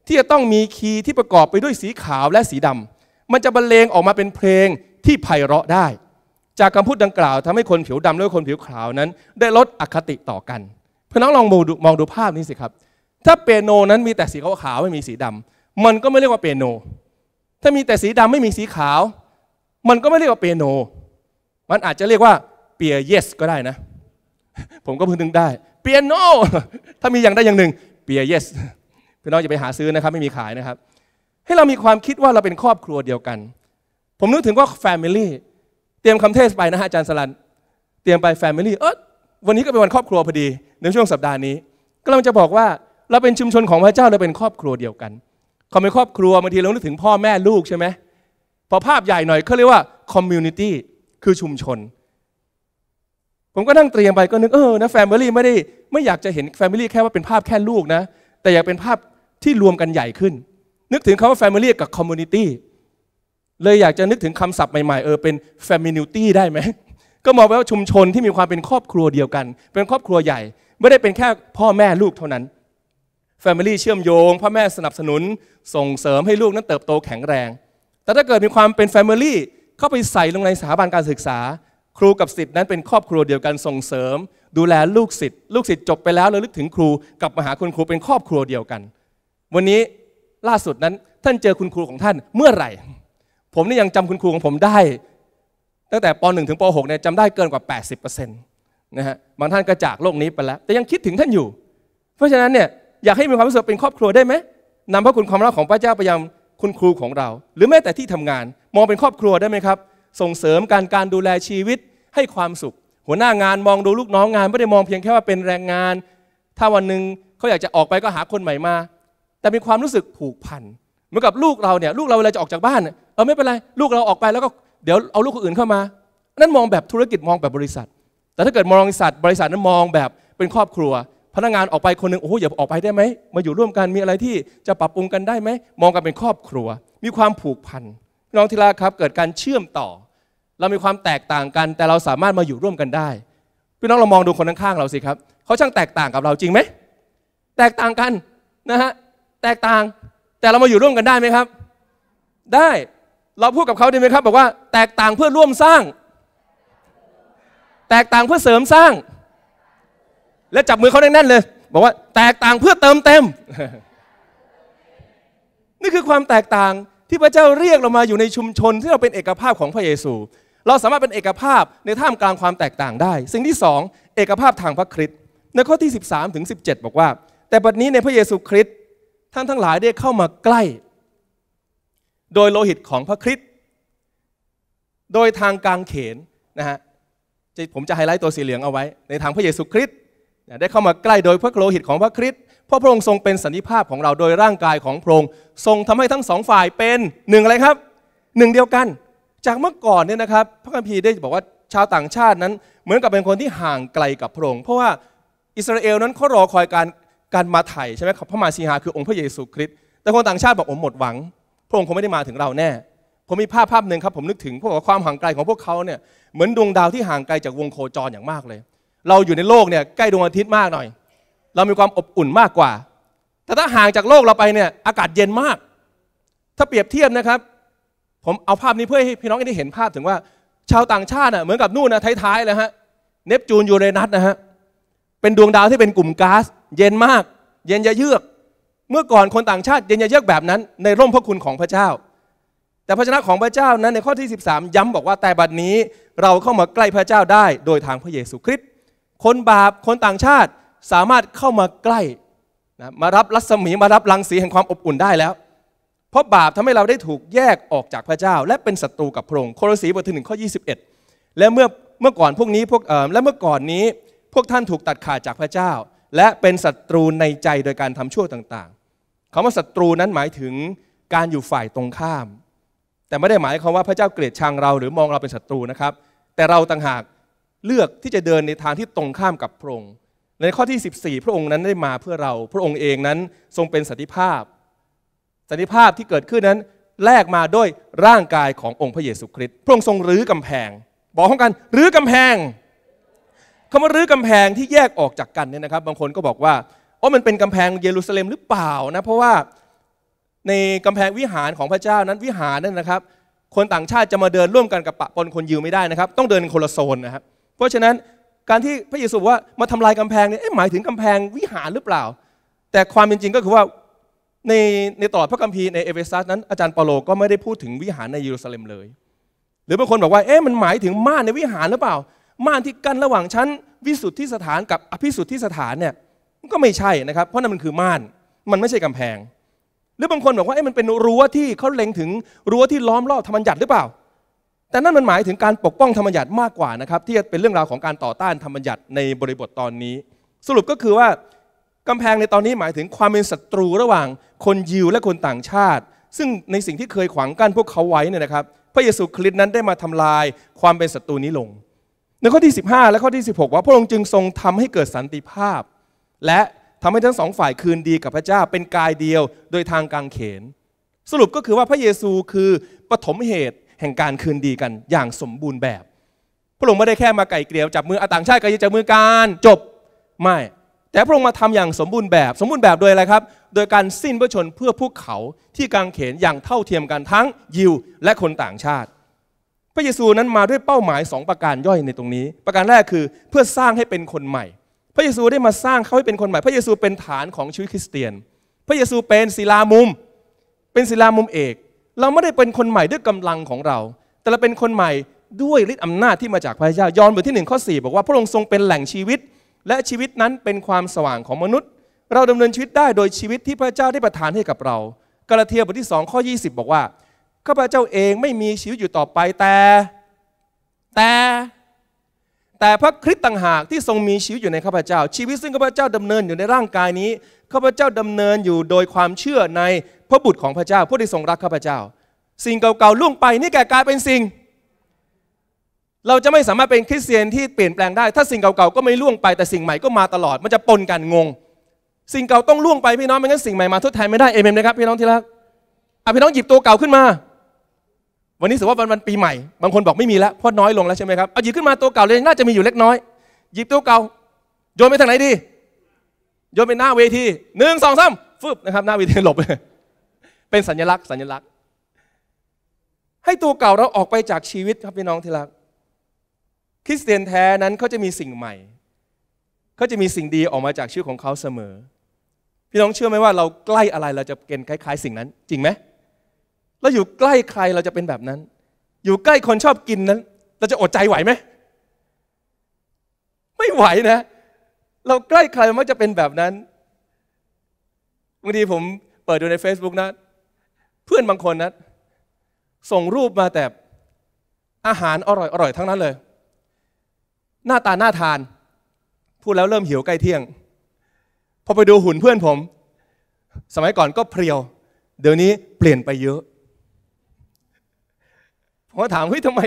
ที่จะต้องมีคีย์ที่ประกอบไปด้วยสีขาวและสีดำ มันจะบรรเลงออกมาเป็นเพลงที่ไพเราะได้ จากคำพูดดังกล่าวทำให้คนผิวดำและคนผิวขาวนั้นได้ลดอคติต่อกันพื่อน้องลองมองดูภาพนี้สิครับถ้าเปียโนนั้นมีแต่สีขาวขาวไม่มีสีดำ มันก็ไม่เรียกว่าเปียโนถ้ามีแต่สีดำไม่มีสีขาว มันก็ไม่เรียกว่าเปียโนมันอาจจะเรียกว่าเปียเยสก็ได้นะ ผมก็พึ่งนึกได้ เปียโนถ้ามีอย่างใดอย่างหนึ่งเปียเยสพี่น้องอย่าไปหาซื้อนะครับไม่มีขายนะครับ ให้เรามีความคิดว่าเราเป็นครอบครัวเดียวกัน ผมนึกถึงว่าแฟมิลี่เตรียมคำเทศไปนะฮะอาจารย์สลันเตรียมไปแฟมิลี่เออวันนี้ก็เป็นวันครอบครัวพอดีในช่วงสัปดาห์นี้ก็ลรงจะบอกว่าเราเป็นชุมชนของพระเจ้า เราเป็นครอบครัวเดียวกันคำเป็นครอบครัวบางทีเราคิดถึงพ่อแม่ลูกใช่ไหมพอภาพใหญ่หน่อยเขาเรียกว่าคอมมูนิตี้คือชุมชน ผมก็นั่งเตรียมไปก็นึกเออนะแฟมิลี่ไม่ได้ไม่อยากจะเห็นแฟมิลี่แค่ว่าเป็นภาพแค่ลูกนะ แต่อยากเป็นภาพที่รวมกันใหญ่ขึ้น นึกถึงคำว่าแฟมิลี่กับคอมมูนิตี้เลยอยากจะนึกถึงคำศัพท์ใหม่ๆ เออเป็นแฟมิลิตี้ได้ไหมก็มองว่าชุมชนที่มีความเป็นครอบครัวเดียวกัน เป็นครอบครัวใหญ่ไม่ได้เป็นแค่พ่อแม่ลูกเท่านั้น Family เชื่อมโยงพ่อแม่สนับสนุน ส่งเสริมให้ลูกนั้นเติบโตแข็งแรง แต่ถ้าเกิดมีความเป็น Family เข้าไปใส่ลงในสถาบันการศึกษา ครูกับสิทธิ์นั้นเป็นครอบครัวเดียวกันส่งเสริม ดูแลลูกศิษย์ลูกศิษย์จบไปแล้วเลยลึกถึงครูกลับมาหาคุณครูเป็นครอบครัวเดียวกัน วันนี้ล่าสุดนั้นท่านเจอคุณครูของท่านเมื่อไหร่ ผมนี่ยังจำคุณครูของผมได้ตั้งแต่ป .1 ถึงป .6 เนี่ยจำได้เกินกว่า 80%นะฮะบางท่านก็จากโลกนี้ไปแล้ว แต่ยังคิดถึงท่านอยู่ เพราะฉะนั้นเนี่ยอยากให้มีความรู้สึกเป็นครอบครัวได้ไหมนำพระคุณความรักของพระเจ้าไปยังคุณครูของเรา หรือแม้แต่ที่ทำงาน มองเป็นครอบครัวได้ไหมครับ ส่งเสริมการการดูแลชีวิตให้ความสุข หัวหน้างานมองดูลูกน้องงานไม่ได้มองเพียงแค่ว่าเป็นแรงงาน ถ้าวันหนึ่งเขาอยากจะออกไปก็หาคนใหม่มาแต่มีความรู้สึกผูกพันเหมือนกับลูกเราเนี่ยลูกเราเวลาจะออกจากบ้านเออไม่เป็นไรลูกเราออกไปแล้วก็เดี๋ยวเอาลูกคนอื่นเข้ามา นั่นมองแบบธุรกิจมองแบบบริษัท แต่ถ้าเกิดมองบริษัทบริษัทนั้นมองแบบเป็นครอบครัว พนักงานออกไปคนหนึ่งโอ้โหอย่าออกไปได้ไหมมาอยู่ร่วมกันมีอะไรที่จะปรับปรุงกันได้ไหม มองกันเป็นครอบครัว มีความผูกพันน้องทีละครับเกิดการเชื่อมต่อ เรามีความแตกต่างกัน แต่เราสามารถมาอยู่ร่วมกันได้พี่น้องเรามองดูคนข้างๆเราสิครับเขาช่างแตกต่างกับเราจริงไหมแตกต่างกันนะฮะแตกต่างแต่เรามาอยู่ร่วมกันได้ไหมครับ ได้เราพูดกับเขาดีไหมครับ บอกว่าแตกต่างเพื่อร่วมสร้าง แตกต่างเพื่อเสริมสร้าง และจับมือเขาแน่นๆเลย บอกว่าแตกต่างเพื่อเติมเต็ม นี่คือความแตกต่างที่พระเจ้าเรียกเรามาอยู่ในชุมชนที่เราเป็นเอกภาพของพระเยซู เราสามารถเป็นเอกภาพในท่ามกลางความแตกต่างได้สิ่งที่สองเอกภาพทางพระคริสต์ในข้อที่ 13ถึง17 บอกว่า แต่บัดนี้ในพระเยซูคริสต์ท่านทั้งหลายได้เข้ามาใกล้โดยโลหิตของพระคริสต์โดยทางกางเขนนะฮะผมจะไฮไลท์ตัวสีเหลืองเอาไว้ ในทางพระเยซูคริสต์ได้เข้ามาใกล้โดยพระโลหิตของพระคริสต์พระพระองค์ทรงเป็นสันติภาพของเราโดยร่างกายของพระองค์ ทรงทำให้ทั้งสองฝ่ายเป็นหนึ่งอะไรครับหนึ่งเดียวกัน จากเมื่อก่อนเนี่ยนะครับ พระคัมภีร์ได้บอกว่าชาวต่างชาตินั้นเหมือนกับเป็นคนที่ห่างไกลกับพระองค์ เพราะว่าอิสราเอลนั้นเขารอคอยการการมาไถ่ใช่ไหมครับพระมาซีฮาคือองค์พระเยซูคริสต์ แต่คนต่างชาติบอกผมหมดหวังพระองค์คงไม่ได้มาถึงเราแน่ ผมมีภาพภาพหนึ่งครับผมนึกถึงพวกความห่างไกลของพวกเขาเนี่ยเหมือนดวงดาวที่ห่างไกลจากวงโคจรอย่างมากเลย เราอยู่ในโลกเนี่ยใกล้ดวงอาทิตย์มากหน่อย เรามีความอบอุ่นมากกว่า แต่ถ้าห่างจากโลกเราไปเนี่ยอากาศเย็นมาก ถ้าเปรียบเทียบนะครับ ผมเอาภาพนี้เพื่อให้พี่น้องได้เห็นภาพถึงว่า ชาวต่างชาติ่ะเหมือนกับนู่นนะท้ายๆเลยฮะเนปจูนยูเรนัสนะฮะเป็นดวงดาวที่เป็นกลุ่มก๊าซเย็นมาก เย็นยะเยือกเมื่อก่อนคนต่างชาติเย็นยเยือกแบบนั้น ในร่มพระคุณของพระเจ้า แต่พระชนะของพระเจ้านั้นในข้อที่ 13 ย้ำบอกว่าแต่บัดนี้เราเข้ามาใกล้พระเจ้าได้โดยทางพระเยซูคริสต์ คนบาปคนต่างชาติสามารถเข้ามาใกล้นะมารับรัศมีมารับรังสีแห่งความอบอุ่นได้แล้ว เพราะบาปทำให้เราได้ถูกแยกออกจากพระเจ้า และเป็นศัตรูกับพระองค์โครสีบทที่หนึ่งข้อ 21 และเมื่อเมื่อก่อนพวกนี้พวกเออและเมื่อก่อนนี้พวกท่านถูกตัดขาดจากพระเจ้า และเป็นศัตรูในใจโดยการทำชั่วต่างคำว่าศัตรูนั้นหมายถึงการอยู่ฝ่ายตรงข้าม แต่ไม่ได้หมายความว่าพระเจ้าเกลียดชังเราหรือมองเราเป็นศัตรูนะครับแต่เราต่างหากเลือกที่จะเดินในทางที่ตรงข้ามกับพระองค์ ในข้อที่ 14 พระองค์นั้นได้มาเพื่อเราพระองค์เองนั้นทรงเป็นสันติภาพ สันติภาพที่เกิดขึ้นนั้นแลกมาด้วยร่างกายขององค์พระเยซูคริสต์พระองค์ทรงรื้อกำแพง บอกของกันรื้อกำแพงคำว่ารื้อกำแพงที่แยกออกจากกันเนี่ยนะครับ บางคนก็บอกว่าว่ามันเป็นกำแพงเยรูซาเล็มหรือเปล่านะเพราะว่าในกำแพงวิหารของพระเจ้านั้นวิหารนั่นนะครับ คนต่างชาติจะมาเดินร่วมกันกับปะปนคนยิวไม่ได้นะครับต้องเดินคนละโซนนะครับเพราะฉะนั้นการที่พระเยซูว่ามาทำลายกำแพงเนี่ยหมายถึงกำแพงวิหารหรือเปล่า แต่ความเป็นจริงก็คือว่าในในตลอดพระคัมภีร์ในเอเฟซัสนั้นอาจารย์เปาโลก็ไม่ได้พูดถึงวิหารในเยรูซาเล็มเลย หรือบางคนบอกว่าเอ๊ะมันหมายถึงม่านในวิหารหรือเปล่าม่านที่กั้นระหว่างชั้น วิสุทธิสถาน กับอภิสุทธิสถานเนี่ยก็ไม่ใช่นะครับเพราะนั่นมันคือม่านมันไม่ใช่กำแพง หรือบางคนบอกว่าเอ้มันเป็นรั้วที่เขาเล็งถึงรั้วที่ล้อมรอบธรรมญัติหรือเปล่า แต่นั่นมันหมายถึงการปกป้องธรรมญัติมากกว่านะครับที่เป็นเรื่องราวของการต่อต้านธรรมญัติในบริบทตอนนี้ สรุปก็คือว่ากำแพงในตอนนี้หมายถึงความเป็นศัตรูระหว่างคนยิว และคนต่างชาติ ซึ่งในสิ่งที่เคยขวางกั้นพวกเขาไว้เนี่ยนะครับพระเยซูคริสต์นั้นได้มาทำลายความเป็นศัตรูนี้ลง ในข้อที่ 15 และข้อที่ 16 ว่าพระองค์จึงทรงทำให้เกิดสันติภาพและทำให้ทั้งสองฝ่ายคืนดีกับพระเจ้าเป็นกายเดียวโดยทางกางเขนสรุปก็คือว่าพระเยซูคือปฐมเหตุแห่งการคืนดีกันอย่างสมบูรณ์แบบ พระองค์ไม่ได้แค่มาไก่เกลียวจับมืออาต่างชาติก็จะจับมือกันจบ ไม่แต่พระองค์มาทำอย่างสมบูรณ์แบบสมบูรณ์แบบโดยอะไรครับ โดยการสิ้นพระชนเพื่อพวกเขาที่กางเขนอย่างเท่าเทียมกันทั้งยิวและคนต่างชาติ พระเยซูนั้นมาด้วยเป้าหมายสองประการย่อยในตรงนี้ ประการแรกคือเพื่อสร้างให้เป็นคนใหม่พระเยซูได้มาสร้างเขาให้เป็นคนใหม่ พระเยซู เป็นฐานของชีวิตคริสเตียน พระเยซูเป็นศิลามุม เป็นศิลามุมเอก เราไม่ได้เป็นคนใหม่ด้วยกำลังของเรา แต่เราเป็นคนใหม่ด้วยฤทธิ์อำนาจที่มาจากพระเจ้า ยอห์นบทที่หนึ่งข้อ่บอกว่าพระองค์ทรงเป็นแหล่งชีวิต และชีวิตนั้นเป็นความสว่างของมนุษย์ เราดำเนินชีวิตได้โดยชีวิตที่พระเจ้าได้ประทานให้กับเรากาลาเทียบทที่สองข้อิบบอกว่าข้าพเจ้าเองไม่มีชีวิตอยู่ต่อไปแต่ แต่แต่พระคริสต์ต่างหากที่ทรงมีชีวิตอยู่ในข้าพเจ้า ชีวิตซึ่งข้าพเจ้าดำเนินอยู่ในร่างกายนี้ข้าพเจ้าดำเนินอยู่โดยความเชื่อในพระบุตรของพระเจ้าผู้ที่ทรงรักข้าพเจ้า สิ่งเก่าๆล่วงไปนี่แก่กลายเป็นสิ่ง เราจะไม่สามารถเป็นคริสเตียนที่เปลี่ยนแปลงได้ ถ้าสิ่งเก่าๆก็ไม่ล่วงไปแต่สิ่งใหม่ก็มาตลอด มันจะปนกันงงสิ่งเก่าต้องล่วงไปพี่น้องไม่งั้นสิ่งใหม่มาทดแทนไม่ได้เอเมนนะครับพี่น้องที่รักอ่ะพี่น้องหยิบตัวเก่าขึ้นมาวันนี้ถือว่าวันวันปีใหม่ บางคนบอกไม่มีแล้วเพราะน้อยลงแล้วใช่ไหมครับเอาหยิบขึ้นมาตัวเก่าเลยน่าจะมีอยู่เล็กน้อยหยิบตัวเก่า โยนไปทางไหนดี โยนไปหน้าเวทีหนึ่งสองสามฟึบนะครับหน้าเวทีหลบเป็นสัญลักษณ์ สัญลักษณ์ ให้ตัวเก่าเราออกไปจากชีวิตครับพี่น้องที่รักคริสเตียนแท้นั้นเขาจะมีสิ่งใหม่เขาจะมีสิ่งดีออกมาจากชื่อของเขาเสมอ พี่น้องเชื่อไหมว่า เราใกล้อะไรเราจะเกณฑ์คล้ายๆสิ่งนั้น จริงไหมเราอยู่ใกล้ใครเราจะเป็นแบบนั้น อยู่ใกล้คนชอบกินนั้น เราจะอดใจไหวไหม ไม่ไหวนะ เราใกล้ใครมันจะเป็นแบบนั้นบางทีผมเปิดดูใน Facebook นะเพื่อนบางคนนะส่งรูปมาแต่อาหารอร่อยอร่อยทั้งนั้นเลย หน้าตาน่าทาน พูดแล้วเริ่มหิวใกล้เที่ยง พอไปดูหุ่นเพื่อนผม สมัยก่อนก็เพรียว เดี๋ยวนี้เปลี่ยนไปเยอะผมก็ถามเฮ้ยทำไม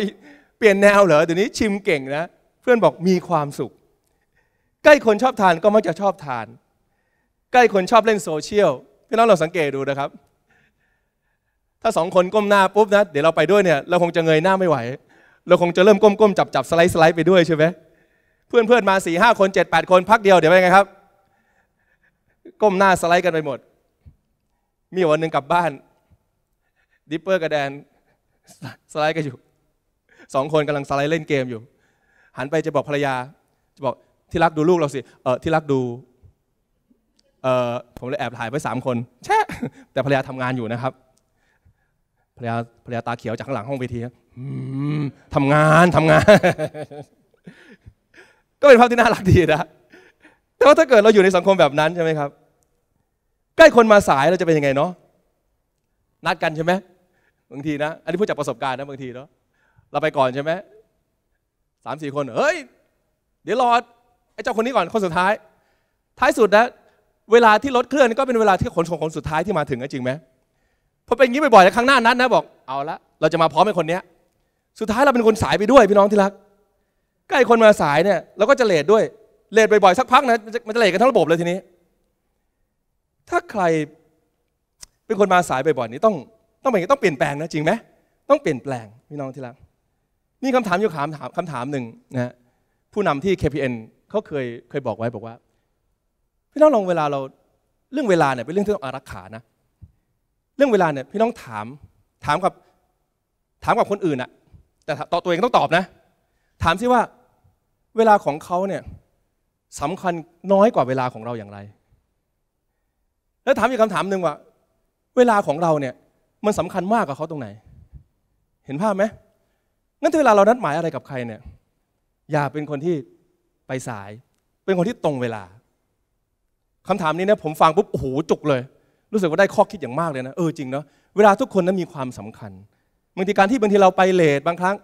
เปลี่ยนแนวเหรอเดี๋ยวนี้ชิมเก่งนะ เพื่อนบอกมีความสุข ใกล้คนชอบทานก็มักจะชอบทาน ใกล้คนชอบเล่นโซเชียลพี่น้องเราสังเกตดูนะครับ ถ้าสองคนก้มหน้าปุ๊บนะ เดี๋ยวเราไปด้วยเนี่ยเราคงจะเงยหน้าไม่ไหว เราคงจะเริ่มก้มๆจับๆสไลด์สไลด์ไปด้วยใช่ไหมเพื่อนๆมาสี่ห้าคนเจ็ดแปดคนพักเดียว เดี๋ยวเป็นไงครับก้มหน้าสไลด์กันไปหมดมีวันหนึ่งกลับบ้านดิปเปอร์กระแดนสไลด์กันอยู่สองคนกำลังสไลด์เล่นเกมอยู่ หันไปจะบอกภรรยา จะบอกที่รักดูลูกเราสิ เออที่รักดู เออผมเลยแอบถ่ายไว้สามคน แช่แต่ภรรยาทำงานอยู่นะครับ ภรรยาภรรยาตาเขียวจากข้างหลังห้องเวทีทำงานทำงานก็เป็นภาพที่น่ารักดีนะ แต่ว่าถ้าเกิดเราอยู่ในสังคมแบบนั้นใช่ไหมครับ ใกล้คนมาสายเราจะเป็นยังไงเนาะนัดกันใช่ไหมบางทีนะอันนี้พูดจากประสบการณ์นะบางทีเนาะเราไปก่อนใช่ไหมสามสี่คนเฮ้ยเดี๋ยวรอไอ้เจ้าคนนี้ก่อนคนสุดท้าย ท้ายสุดนะ เวลาที่รถเคลื่อนก็เป็นเวลาที่ขนส่งคนสุดท้ายที่มาถึงจริงไหมพอเป็นอย่างนี้บ่อยๆแล้วครั้งหน้านัดนะ บอกเอาละเราจะมาพร้อมเป็นคนเนี้ย สุดท้ายเราเป็นคนสายไปด้วย พี่น้องที่รักใกล้คนมาสายเนี่ย เราก็จะเลทด้วยเลทบ่อยๆสักพักนะมันจะเลทกันทั้งระบบเลยทีนี้ ถ้าใครเป็นคนมาสายบ่อยๆนี่ต้องต้องเป็นต้องเปลี่ยนแปลงนะจริงไหมต้องเปลี่ยนแปลงพี่น้องที่รักนี่คำถามอยู่คำถามคำถามหนึ่งนะผู้นำที่ KPN เขาเคยเคยบอกไว้บอกว่า พี่น้องลองเวลาเราเรื่องเวลาเนี่ยเป็นเรื่องที่ต้องอารักขานะเรื่องเวลาเนี่ยพี่น้องถามถามกับถามกับคนอื่นอะแต่ต่อตัวเองต้องตอบนะ ถามซิว่าเวลาของเขาเนี่ยสำคัญน้อยกว่าเวลาของเราอย่างไรแล้วถามอีกคำถามหนึ่งว่าเวลาของเราเนี่ยมันสำคัญมากกับเขาตรงไหน เห็นภาพไหมงั้นเวลาเรานัดหมายอะไรกับใครเนี่ย อย่าเป็นคนที่ไปสาย เป็นคนที่ตรงเวลา คำถามนี้เนี่ยผมฟังปุ๊บ โอ้โห จุกเลย รู้สึกว่าได้ข้อคิดอย่างมากเลยนะ เออจริงเนาะ เวลาทุกคนนั้นมีความสำคัญบางทีการที่บางทีเราไปเลทบางครั้ง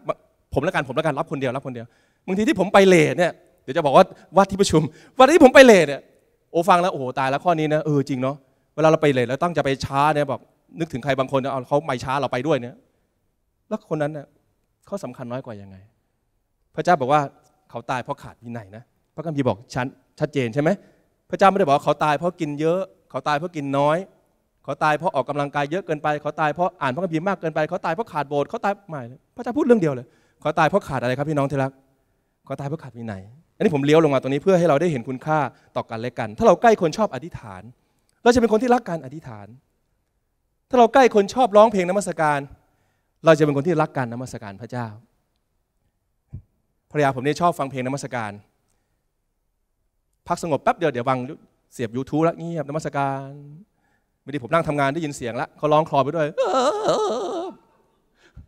ผมละกันผมละกันรับคนเดียวรับคนเดียวบางทีที่ผมไปเลทเนี่ย เดี๋ยวจะบอกว่าวัดที่ประชุม วันที่ผมไปเลทเนี่ย โอ้ฟังแล้วโอ้โหตายแล้วข้อนี้นะ เออจริงเนาะ เวลาเราไปเลทแล้วตั้งจะไปช้าเนี่ยบอกนึกถึงใครบางคนเอาเขาไม่ช้าเราไปด้วยเนี่ยแล้วคนนั้นเนี่ยเขาสำคัญน้อยกว่ายังไง พระเจ้าบอกว่าเขาตายเพราะขาดวินัยนะพระคัมภีร์บอกชัดชัดเจนใช่ไหมพระเจ้าไม่ได้บอกว่าเขาตายเพราะกินเยอะเขาตายเพราะกินน้อยเขาตายเพราะออกกำลังกายเยอะเกินไปเขาตายเพราะอ่านพระคัมภีร์มากเกินไปเขาตายเพราะขาดโบสถ์เขาตายไม่เลยพระเจ้าพูดเรื่องเดียวเลยเขาตายเพราะขาดอะไรครับพี่น้องที่รักเขาตายเพราะขาดวินัยอันนี้ผมเลี้ยวลงมาตรงนี้เพื่อให้เราได้เห็นคุณค่าต่อกันและกัน ถ้าเราใกล้คนชอบอธิษฐาน เราจะเป็นคนที่รักการอธิษฐานถ้าเราใกล้คนชอบร้องเพลงนมัสการ เราจะเป็นคนที่รักการนมัสการพระเจ้าภรรยาผมเนี่ยชอบฟังเพลงนมัสการ พักสงบแป๊บเดียวเดี๋ยววังเสียบยูทูบแล้วเงียบนมัสการ ไม่ได้ผมนั่งทำงานได้ยินเสียงละเขาร้องคลอไปด้วย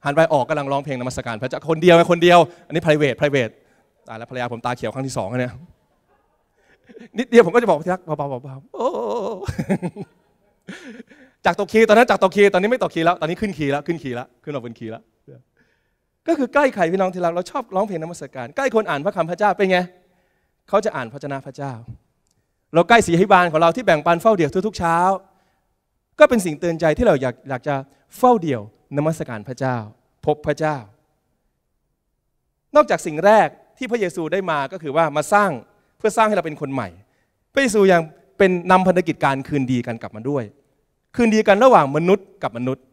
หันไปออกกำลังร้องเพลงนมัสการ พระเจ้าคนเดียวไงคนเดียวอันนี้ private private ตายแล้วภรรยาผมตาเขียวครั้งที่สองเนี่ยนิดเดียวผมก็จะบอกที่รักเบาๆเบาๆโอ้จากตกคีตอนนั้นจากตกคีตอนนี้ไม่ตกคีแล้วตอนนี้ขึ้นคีแล้วขึ้นคีแล้ว ขึ้นมาบนคีแล้วก็คือใกล้ใครพี่น้องที่รักเรา ชอบร้องเพลงนมัสการ ใกล้คนอ่านพระคำพระเจ้าเป็นไงเขาจะอ่านพระชนะพระเจ้า เราใกล้สีหิบาลของเราที่แบ่งปันเฝ้าเดี่ยวทุกๆเช้า ก็เป็นสิ่งเตือนใจที่เราอยากอยากจะเฝ้าเดี่ยวนมัสการพระเจ้า พบพระเจ้า นอกจากสิ่งแรกที่พระเยซูได้มาก็คือว่ามาสร้างเพื่อสร้างให้เราเป็นคนใหม่พระเยซูยังเป็นนำพันธกิจการคืนดีกันกลับมาด้วยคืนดีกันระหว่างมนุษย์กับมนุษย์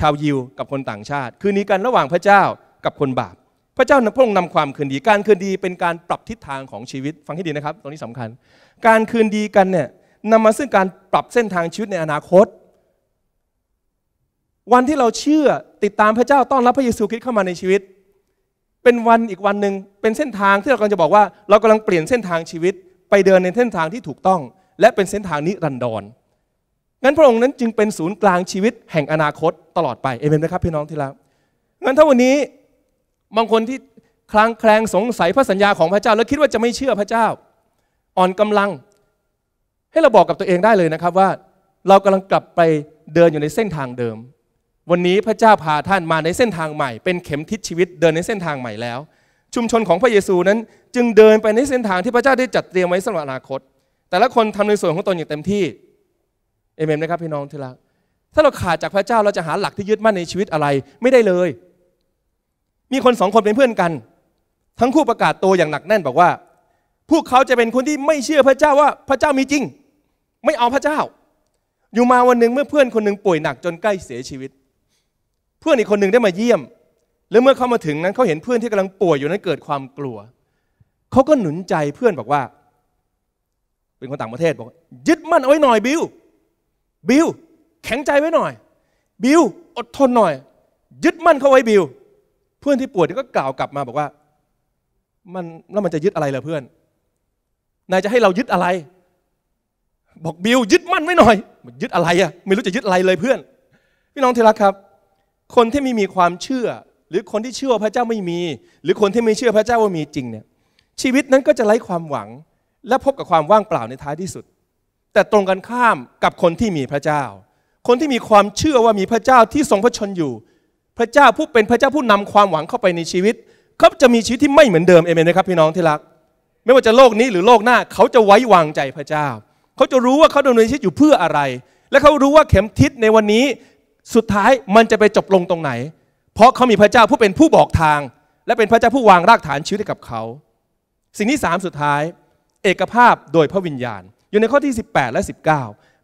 ชาวยิวกับคนต่างชาติ คืนดีกันระหว่างพระเจ้ากับคนบาป พระเจ้าพระองค์นำความคืนดีการคืนดีเป็นการปรับทิศทางของชีวิต ฟังให้ดีนะครับ ตรงนี้สำคัญการคืนดีกันเนี่ยนำมาซึ่งการปรับเส้นทางชีวิตในอนาคต วันที่เราเชื่อติดตามพระเจ้าต้อนรับพระเยซูคริสต์เข้ามาในชีวิต เป็นวันอีกวันหนึ่งเป็นเส้นทางที่เรากำลังจะบอกว่าเรากำลังเปลี่ยนเส้นทางชีวิตไปเดินในเส้นทางที่ถูกต้อง และเป็นเส้นทางนิรันดรงั้นพระองค์นั้นจึงเป็นศูนย์กลางชีวิตแห่งอนาคตตลอดไปเอเมนไหมครับพี่น้องที่รัก งั้นถ้าวันนี้บางคนที่คลางแคลงสงสัยพระสัญญาของพระเจ้าแล้วคิดว่าจะไม่เชื่อพระเจ้า อ่อนกำลังให้เราบอกกับตัวเองได้เลยนะครับว่า เรากำลังกลับไปเดินอยู่ในเส้นทางเดิม วันนี้พระเจ้าพาท่านมาในเส้นทางใหม่ เป็นเข็มทิศชีวิตเดินในเส้นทางใหม่แล้ว ชุมชนของพระเยซูนั้น จึงเดินไปในเส้นทางที่พระเจ้าได้จัดเตรียมไว้สำหรับอนาคต แต่ละคนทำในส่วนของตนอย่างเต็มที่เอเมนไหมครับพี่น้องที่รักถ้าเราขาดจากพระเจ้าเราจะหาหลักที่ยึดมั่นในชีวิตอะไรไม่ได้เลย มีคนสองคนเป็นเพื่อนกัน ทั้งคู่ประกาศตัวอย่างหนักแน่นบอกว่า พวกเขาจะเป็นคนที่ไม่เชื่อพระเจ้าว่าพระเจ้ามีจริงไม่เอาพระเจ้า อยู่มาวันหนึ่งเมื่อเพื่อนคนหนึ่งป่วยหนักจนใกล้เสียชีวิต เพื่อนอีกคนหนึ่งได้มาเยี่ยมและเมื่อเขามาถึงนั้นเขาเห็นเพื่อนที่กำลังป่วยอยู่นั้นเกิดความกลัวเขาก็หนุนใจเพื่อนบอกว่า เป็นคนต่างประเทศ บอก ยึดมั่นเอาไว้หน่อยบิลบิลแข็งใจไว้หน่อย บิลอดทนหน่อย ยึดมั่นเข้าไว้บิลเพื่อนที่ป่วยก็กล่าวกลับมาบอกว่ามันแล้วมันจะยึดอะไรล่ะเพื่อน นายจะให้เรายึดอะไร บอกบิลยึดมั่นไว้หน่อยยึดอะไรอะไม่รู้จะยึดอะไรเลยเพื่อนพี่น้องที่รักครับ คนที่ไม่มีความเชื่อ หรือคนที่เชื่อพระเจ้าไม่มี หรือคนที่ไม่เชื่อพระเจ้าว่ามีจริงเนี่ย ชีวิตนั้นก็จะไร้ความหวัง และพบกับความว่างเปล่าในท้ายที่สุดแต่ตรงกันข้ามกับคนที่มีพระเจ้า คนที่มีความเชื่อว่ามีพระเจ้าที่ทรงพระชนอยู่ พระเจ้าผู้เป็นพระเจ้าผู้นำความหวังเข้าไปในชีวิต เขาจะมีชีวิตที่ไม่เหมือนเดิมเอเมนไหมครับ พี่น้องที่รัก ไม่ว่าจะโลกนี้หรือโลกหน้า เขาจะไว้วางใจพระเจ้า เขาจะรู้ว่าเขาดำเนินชีวิตอยู่เพื่ออะไร และเขารู้ว่าเข็มทิศในวันนี้ สุดท้ายมันจะไปจบลงตรงไหน เพราะเขามีพระเจ้าผู้เป็นผู้บอกทาง และเป็นพระเจ้าผู้วางรากฐานชีวิตให้กับเขา สิ่งที่สามสุดท้าย เอกภาพโดยพระวิญญาณอยู่ในข้อที่ 18 และ 19 เ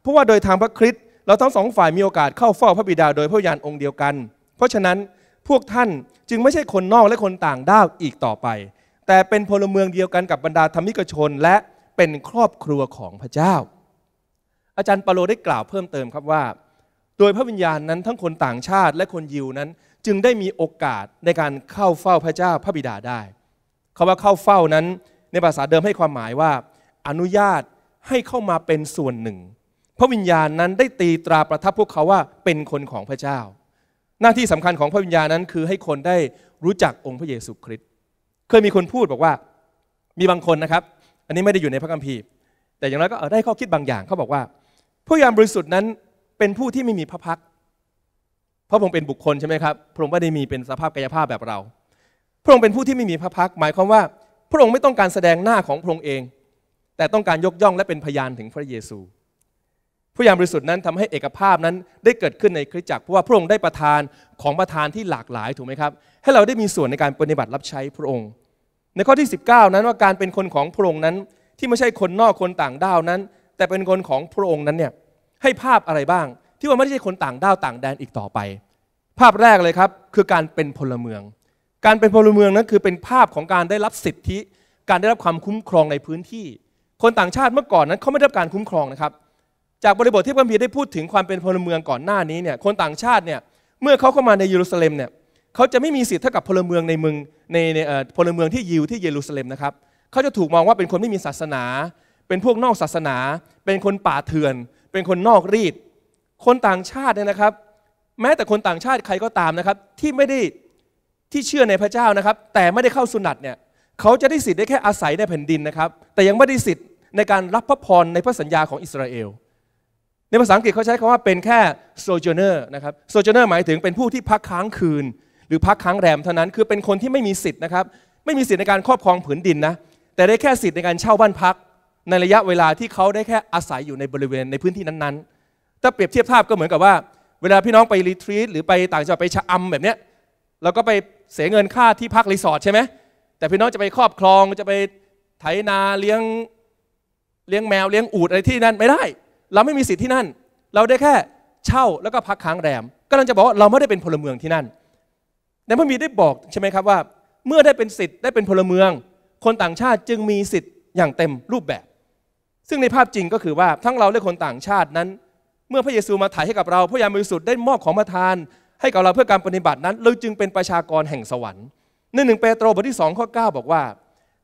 พราะว่าโดยทางพระคริสต์เราทั้งสองฝ่ายมีโอกาสเข้าเฝ้าพระบิดาโดยพระญาณองค์เดียวกัน เพราะฉะนั้นพวกท่านจึงไม่ใช่คนนอกและคนต่างด้าวอีกต่อไป แต่เป็นพลเมืองเดียวกันกับบรรดาธรรมิกชนและเป็นครอบครัวของพระเจ้า อาจารย์ปาโลได้กล่าวเพิ่มเติมครับว่า โดยพระวิญญาณนั้นทั้งคนต่างชาติและคนยิวนั้นจึงได้มีโอกาสในการเข้าเฝ้าพระเจ้าพระบิดาได้คาว่าเข้าเฝ้านั้นในภาษาเดิมให้ความหมายว่าอนุญาตให้เข้ามาเป็นส่วนหนึ่ง พระวิญญาณนั้นได้ตีตราประทับพวกเขาว่าเป็นคนของพระเจ้า หน้าที่สำคัญของพระวิญญาณนั้นคือให้คนได้รู้จักองค์พระเยซูคริสต์ เคยมีคนพูดบอกว่ามีบางคนนะครับ อันนี้ไม่ได้อยู่ในพระคัมภีร์ แต่อย่างไรก็ได้ข้อคิดบางอย่างเขาบอกว่าผู้ยามบริสุทธิ์นั้นเป็นผู้ที่ไม่มีพระพักพระองค์เป็นบุคคลใช่ไหมครับ พระองค์ไม่ได้มีเป็นสภาพกายภาพแบบเรา พระองค์เป็นผู้ที่ไม่มีพระพัก หมายความว่า พระองค์ไม่ต้องการแสดงหน้าของพระองค์เองแต่ต้องการยกย่องและเป็นพยานถึงพระเยซู ผู้ยามบริสุทธิ์นั้นทำให้เอกภาพนั้นได้เกิดขึ้นในคริสตจักรเพราะว่าพระองค์ได้ประทานของประทานที่หลากหลายถูกไหมครับ ให้เราได้มีส่วนในการปฏิบัติรับใช้พระองค์ ในข้อที่ 19 นั้นว่าการเป็นคนของพระองค์นั้น ที่ไม่ใช่คนนอกคนต่างด้าวนั้น แต่เป็นคนของพระองค์นั้นเนี่ยให้ภาพอะไรบ้างที่ว่าไม่ใช่คนต่างด้าว ต่างแดนอีกต่อไป ภาพแรกเลยครับคือการเป็นพลเมือง การเป็นพลเมืองนั้นคือเป็นภาพของการได้รับสิทธิ การได้รับความคุ้มครองในพื้นที่คนต่างชาติเมื่อก่อนนั้นเขาไม่ได้รับการคุ้มครองนะครับจากบริบทที่พระบิดได้พูดถึงความเป็นพลเมืองก่อนหน้านี้เนี่ยคนต่างชาติเนี่ยเมื่อเขาเข้ามาในเยรูซาเล็มเนี่ยเขาจะไม่มีสิทธิ์เท่ากับพลเมืองในเมืองในพลเมืองที่ยิวที่เยรูซาเล็มนะครับเขาจะถูกมองว่าเป็นคนไม่มีศาสนา เป็นพวกนอกศาสนา เป็นคนป่าเถื่อน เป็นคนนอกรีดคนต่างชาติเนี่ยนะครับ แม้แต่คนต่างชาติใครก็ตามนะครับที่ไม่ได้ที่เชื่อในพระเจ้านะครับแต่ไม่ได้เข้าสุนัตเนี่ยเขาจะได้สิทธิ์ได้แค่อาศัยในแผ่นดินนะครับแต่ยังไม่ได้สิทธิ์ในการรับพระพรในพระสัญญาของอิสราเอล ในภาษาอังกฤษเขาใช้คำว่าเป็นแค่ sojourner นะครับ sojourner หมายถึงเป็นผู้ที่พักค้างคืน หรือพักค้างแรมเท่านั้นคือเป็นคนที่ไม่มีสิทธิ์นะครับไม่มีสิทธิ์ในการครอบครองผืนดินนะแต่ได้แค่สิทธิ์ในการเช่าบ้านพัก ในระยะเวลาที่เขาได้แค่อาศัยอยู่ในบริเวณในพื้นที่นั้นๆถ้าเปรียบเทียบภาพก็เหมือนกับว่า เวลาพี่น้องไปรีทรีตหรือไปต่างจังหวัดไปชะอำแบบเนี้ยเราก็ไปเสียเงินค่าที่พักรีสอร์ทใช่ไหมแต่พี่น้องจะไปครอบครองจะไปไถนาเลี้ยงเลี้ยงแมวเลี้ยงอูดอะไรที่นั่นไม่ได้ เราไม่มีสิทธิ์ที่นั่น เราได้แค่เช่าแล้วก็พักค้างแรมก็ลังจะบอกว่าเราไม่ได้เป็นพลเมืองที่นั่นในพระมีได้บอกใช่ไหมครับว่า เมื่อได้เป็นสิทธิ์ได้เป็นพลเมือง คนต่างชาติจึงมีสิทธิ์อย่างเต็มรูปแบบ ซึ่งในภาพจริงก็คือว่าทั้งเราและคนต่างชาตินั้น เมื่อพระเยซูมาถ่ายให้กับเราพระยามบริสุทธิ์ได้มอบของประทานให้กับเราเพื่อการปฏิบัตินั้นเราจึงเป็นประชากรแห่งสวรรค์ในหนึ่งเปโตรบทที่สองข้อ9บอกว่า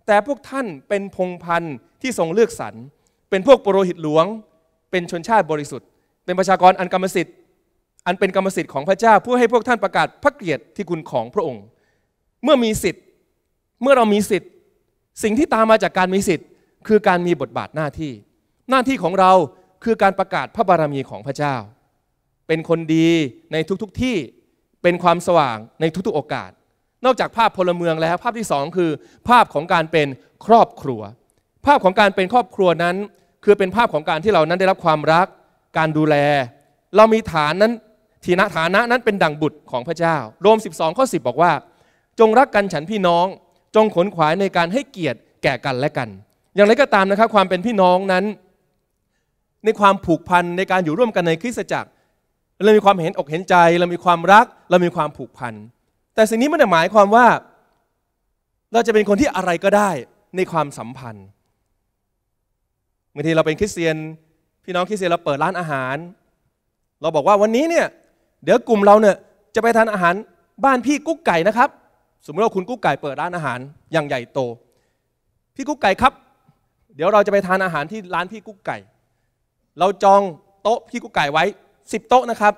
แต่พวกท่านเป็นพงพันธ์ที่ทรงเลือกสรรเป็นพวกปรรหิตหลวง เป็นชนชาติบริสุทธิ์เป็นประชากรอันกรรมสิทธิ์อันเป็นกรรมสิทธิ์ของพระเจ้าเพื่อให้พวกท่านประกาศพระเกียรติที่คุณของพระองค์ เมื่อมีสิทธิ์เมื่อเรามีสิทธิ์ สิ่งที่ตามมาจากการมีสิทธิ์ คือการมีบทบาทหน้าที่ หน้าที่ของเราคือการประกาศพระบารมีของพระเจ้า เป็นคนดีในทุกๆทที่เป็นความสว่างในทุกๆโอกาสนอกจากภาพพลเมืองแล้วภาพที่2คือ ภาพของการเป็นครอบครัว ภาพของการเป็นครอบครัวนั้น คือเป็นภาพของการที่เรานั้นได้รับความรัก การดูแล เรามีฐานนั้น ทีนะฐานะนั้นเป็นดั่งบุตรของพระเจ้าโรม 12 ข้อ 10 บอกว่า จงรักกันฉันพี่น้องจงขนขวายในการให้เกียรติแก่กันและกัน อย่างไรก็ตามนะครับความเป็นพี่น้องนั้น ในความผูกพันในการอยู่ร่วมกันในคริสตจักรเรามีความเห็นอกเห็นใจ เรามีความรักเรามีความผูกพันแต่สิ่งนี้มันหมายความว่า เราจะเป็นคนที่อะไรก็ได้ในความสัมพันธ์บางทีเราเป็นคริสเตียน พี่น้องคริสเตียนเราเปิดร้านอาหาร เราบอกว่าวันนี้เนี่ยเดี๋ยว กลุ่มเราเนี่ยจะไปทานอาหารบ้านพี่กุ๊กไก่นะครับ สมมติว่าคุณกุ๊กไก่เปิดร้านอาหารอย่างใหญ่โตพี่กุ๊กไก่ครับ เดี๋ยวเราจะไปทานอาหารที่ร้านพี่กุ๊กไก่ เราจองโต๊ะพี่กุ๊กไก่ไว้สิบโต๊ะนะครับ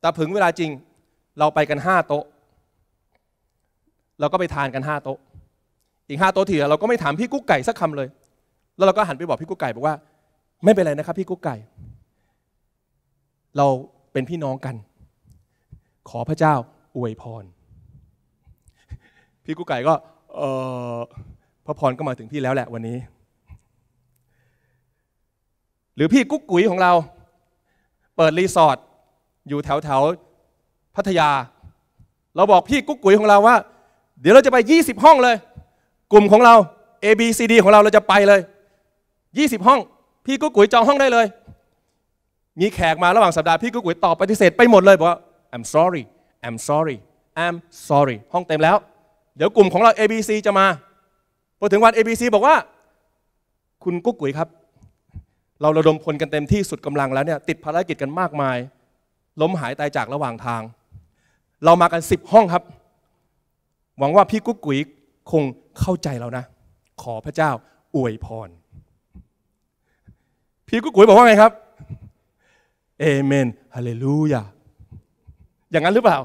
แต่ถึงเวลาจริงเราไปกันห้าโต๊ะเราก็ไปทานกันห้าโต๊ะ อีกห้าโต๊ะที่เราก็ไม่ถามพี่กุ๊กไก่สักคำเลย แล้วเราก็หันไปบอกพี่กุ๊กไก่ บอกว่า ไม่เป็นไรนะครับพี่กุ๊กไก่ เราเป็นพี่น้องกัน ขอพระเจ้า อวยพร พี่กุ๊กไก่ก็ เออพระพรก็มาถึงพี่แล้วแหละวันนี้ หรือพี่กุ๊กกุ๋ยของเรา เปิดรีสอร์ทอยู่แถวแถวพัทยา เราบอกพี่กุ๊กกุ๋ยของเราว่าเดี๋ยวเราจะไป 20 ห้องเลย กลุ่มของเรา A B C D ของเราเราจะไปเลย 20 ห้อง พี่กุ๊กกุ๋ยจองห้องได้เลย มีแขกมาระหว่างสัปดาห์พี่กุ๊กกุ๋ยตอบปฏิเสธไปหมดเลยบอกว่า I'm sorry I'm sorry I'm sorry ห้องเต็มแล้ว เดี๋ยวกลุ่มของเรา A B C จะมาพอถึงวัน A B C บอกว่า คุณกุ๊กกุ๋ยครับ เราระดมพลกันเต็มที่สุดกำลังแล้วเนี่ย ติดภารกิจกันมากมาย ล้มหายตายจากระหว่างทาง เรามากัน10ห้องครับหวังว่าพี่กุ๊กกุ๋ยคงเข้าใจเรานะ ขอพระเจ้าอวยพร พี่กุ๊กกุ๋ยบอกว่าไงครับเอเมนฮาเลลูยา อย่างนั้นหรือเปล่า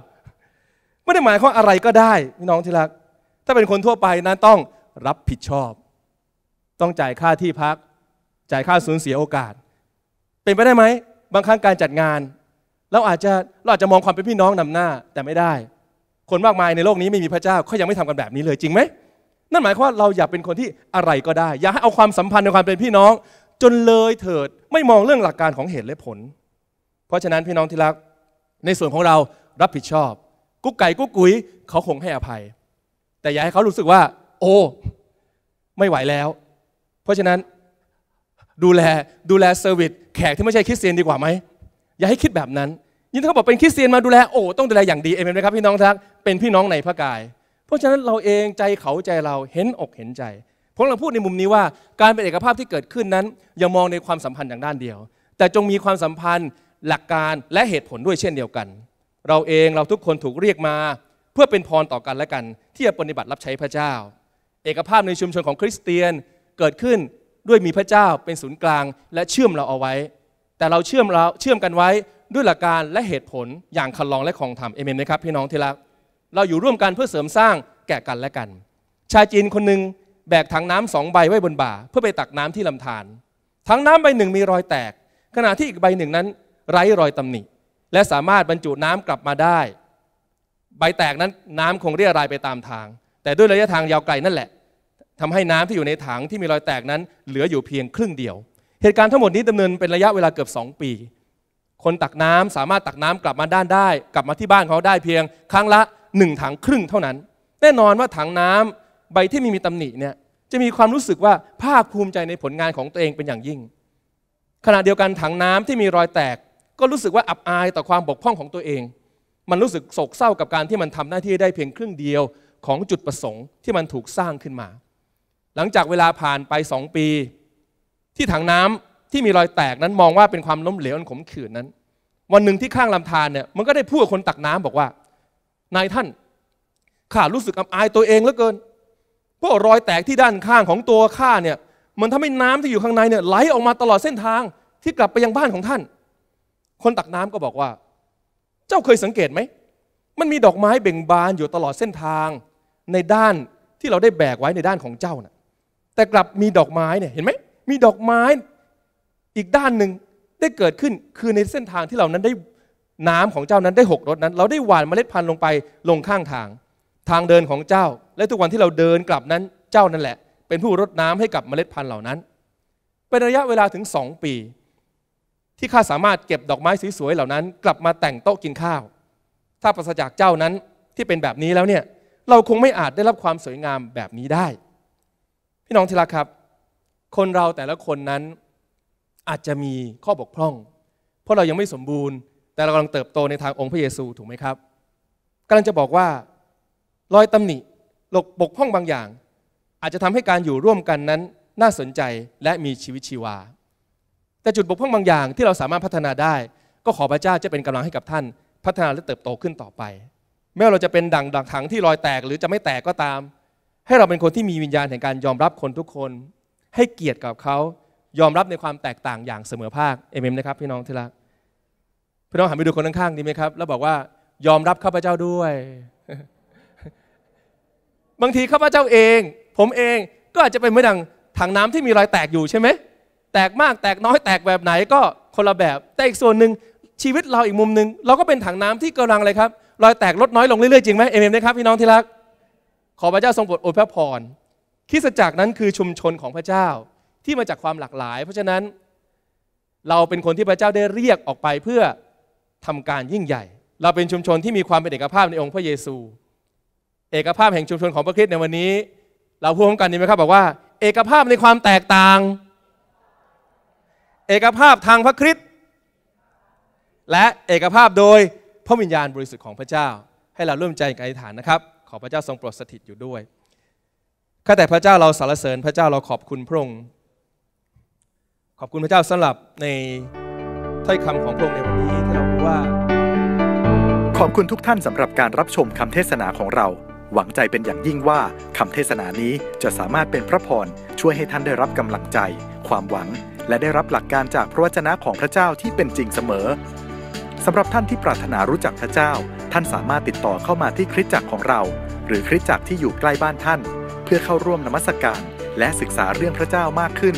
ไม่ได้หมายความอะไรก็ได้พี่น้องที่รัก ถ้าเป็นคนทั่วไปนั้นต้องรับผิดชอบ ต้องจ่ายค่าที่พัก จ่ายค่าสูญเสียโอกาส เป็นไปได้ไหม บางครั้งการจัดงานเราอาจจะเราอาจจะมองความเป็นพี่น้องนำหน้าแต่ไม่ได้คนมากมายในโลกนี้ไม่มีพระเจ้าเขายังไม่ทำกันแบบนี้เลยจริงไหม นั่นหมายความว่าเราอย่าเป็นคนที่อะไรก็ได้อย่าให้เอาความสัมพันธ์ในความเป็นพี่น้องจนเลยเถิดไม่มองเรื่องหลักการของเหตุและผล เพราะฉะนั้นพี่น้องที่รักในส่วนของเรารับผิดชอบ กุ๊กไก่กุ๊กกุ๋ยเขาคงให้อภัย แต่อย่าให้เขารู้สึกว่า โอ้ไม่ไหวแล้ว เพราะฉะนั้น ดูแลดูแลเซอร์วิสแขกที่ไม่ใช่คริสเตียนดีกว่าไหมอย่าให้คิดแบบนั้นยิ่งถ้าบอกเป็นคริสเตียนมาดูแล โอ้ ต้องดูแลอย่างดีเอเมนไหมครับ พี่น้องทัก เป็นพี่น้องในพระกาย เพราะฉะนั้นเราเองใจเขาใจเราเห็นอกเห็นใจผมกำลังพูดในมุมนี้ว่าการเป็นเอกภาพที่เกิดขึ้นนั้นอย่ามองในความสัมพันธ์อย่างด้านเดียว แต่จงมีความสัมพันธ์หลักการและเหตุผลด้วยเช่นเดียวกัน เราเองเราทุกคนถูกเรียกมาเพื่อเป็นพรต่อกันและกัน ที่จะปฏิบัติรับใช้พระเจ้า เอกภาพในชุมชนของคริสเตียนเกิดขึ้นด้วยมีพระเจ้าเป็นศูนย์กลาง และเชื่อมเราเอาไว้ แต่เราเชื่อมเราเชื่อมกันไว้ด้วยหลักการและเหตุผลอย่างคันลองและของธรรมเอเมนไหมครับพี่น้องที่รักเราอยู่ร่วมกันเพื่อเสริมสร้างแก่กันและกัน ชายจีนคนหนึ่งแบกถังน้ำสองใบไว้บนบ่าเพื่อไปตักน้ำที่ลำธารถังน้ำใบหนึ่งมีรอยแตก ขณะที่อีกใบหนึ่งนั้นไร้รอยตำหนิและสามารถบรรจุน้ำกลับมาได้ ใบแตกนั้นน้ำคงเรียรายไปตามทาง แต่ด้วยระยะทางยาวไกลนั่นแหละ ทำให้น้ำที่อยู่ในถังที่มีรอยแตกนั้น เหลืออยู่เพียงครึ่งเดียว เหตุการณ์ทั้งหมดนี้ดำเนินเป็นระยะเวลาเกือบ2 ปีคนตักน้ำสามารถตักน้ำกลับมาด้านได้ กลับมาที่บ้านเขาได้เพียง ครั้งละหนึ่งถังครึ่งเท่านั้นแน่นอนว่าถังน้ำใบที่มีมีตำหนิเนี่ยจะมีความรู้สึกว่าภาคภูมิใจในผลงานของตัวเองเป็นอย่างยิ่ง ขณะเดียวกันถังน้ำที่มีรอยแตก ก็รู้สึกว่าอับอายต่อความบกพร่องของตัวเอง มันรู้สึกโศกเศร้ากับการที่มันทำหน้าที่ได้เพียงครึ่งเดียวของจุดประสงค์ที่มันถูกสร้างขึ้นมา หลังจากเวลาผ่านไปสองปี ที่ถังน้ำที่มีรอยแตกนั้นมองว่าเป็นความล้มเหลวอันขมขื่นนั้น วันหนึ่งที่ข้างลำธารเนี่ยมันก็ได้พูดกับคนตักน้ำบอกว่า นายท่านข้ารู้สึกอับอายตัวเองเหลือเกิน เพราะรอยแตกที่ด้านข้างของตัวข้าเนี่ยมันทำให้น้ำที่อยู่ข้างในเนี่ยไหลออกมาตลอดเส้นทางที่กลับไปยังบ้านของท่าน คนตักน้ำก็บอกว่า เจ้าเคยสังเกตไหม มันมีดอกไม้เบ่งบานอยู่ตลอดเส้นทาง ในด้านที่เราได้แบกไว้ในด้านของเจ้านะ่ะแต่กลับมีดอกไม้เนี่ยเห็นไหม มีดอกไม้อีกด้านหนึ่งได้เกิดขึ้นคือในเส้นทางที่เรานั้นได้น้ำของเจ้านั้นได้หกรถนั้น เราได้หว่านเมล็ดพันธุ์ลงไปลงข้างทางทางเดินของเจ้า และทุกวันที่เราเดินกลับนั้นเจ้านั่นแหละ เป็นผู้รดน้ำให้กับเมล็ดพันธุ์เหล่านั้นเป็นระยะเวลาถึงสองปี ที่ข้าสามารถเก็บดอกไม้สวยๆเหล่านั้น กลับมาแต่งโต๊ะกินข้าว ถ้าประสาจากเจ้านั้นที่เป็นแบบนี้แล้วเนี่ยเราคงไม่อาจได้รับความสวยงามแบบนี้ได้ พี่น้องทีละครับ คนเราแต่ละคนนั้นอาจจะมีข้อบกพร่อง เพราะเรายังไม่สมบูรณ์ แต่เรากำลังเติบโตในทางองค์พระเยซูถูกไหมครับกำลังจะบอกว่า รอยตำหนิ หลกบกพร่องบางอย่าง อาจจะทำให้การอยู่ร่วมกันนั้นน่าสนใจและมีชีวิตชีวา แต่จุดบกพร่องบางอย่างที่เราสามารถพัฒนาได้ ก็ขอพระเจ้าจะเป็นกำลังให้กับท่าน พัฒนาและเติบโตขึ้นต่อไปแม้ว่าเราจะเป็นดั่งดังถังที่รอยแตกหรือจะไม่แตกก็ตาม ให้เราเป็นคนที่มีวิญญาณแห่งการยอมรับคนทุกคนให้เกียรติกับเขายอมรับในความแตกต่างอย่างเสมอภาคเอมเมนะครับ พี่น้องที่รักพี่น้องหันไปดูคนข้างๆดีไหมครับ แล้วบอกว่า ยอมรับข้าพเจ้าด้วย บางทีข้าพเจ้าเอง ผมเองก็อาจจะเป็นเหมือนดังถังน้ำที่มีรอยแตกอยู่ใช่ไหมแตกมากแตกน้อย แตกแบบไหนก็คนละแบบแต่อีกส่วนหนึ่งชีวิตเราอีกมุมหนึ่งเราก็เป็นถังน้ำที่กำลังอะไรครับรอยแตกลดน้อยลงเรื่อยๆจริงไหมเอมเมนะครับพี่น้องที่รักขอพระเจ้าทรงโปรดอวยพรพรคริสจักรนั้นคือชุมชนของพระเจ้าที่มาจากความหลากหลาย เพราะฉะนั้นเราเป็นคนที่พระเจ้าได้เรียกออกไปเพื่อทำการยิ่งใหญ่ เราเป็นชุมชนที่มีความเป็นเอกภาพในองค์พระเยซู เอกภาพแห่งชุมชนของพระคริสต์ในวันนี้ เราพูดพร้อมกันดีไหมครับบอกว่าเอกภาพในความแตกต่าง เอกภาพทางพระคริสต์ และเอกภาพโดยพระวิญญาณบริสุทธิ์ของพระเจ้า ให้เราร่วมใจกันอธิษฐานนะครับ ขอพระเจ้าทรงโปรดสถิตอยู่ด้วยข้าแต่พระเจ้าเราสรรเสริญพระเจ้าเราขอบคุณพระองค์ขอบคุณพระเจ้าสำหรับในถ้อยคำของพระองค์ในวันนี้ที่เรารู้ว่า ขอบคุณทุกท่านสำหรับการรับชมคำเทศนาของเรา หวังใจเป็นอย่างยิ่งว่าคำเทศนานี้จะสามารถเป็นพระพรช่วยให้ท่านได้รับกำลังใจ ความหวัง และได้รับหลักการจากพระวจนะของพระเจ้าที่เป็นจริงเสมอสำหรับท่านที่ปรารถนารู้จักพระเจ้า ท่านสามารถติดต่อเข้ามาที่คริสตจักรของเรา หรือคริสตจักรที่อยู่ใกล้บ้านท่าน เพื่อเข้าร่วมนมัสกการและศึกษาเรื่องพระเจ้ามากขึ้น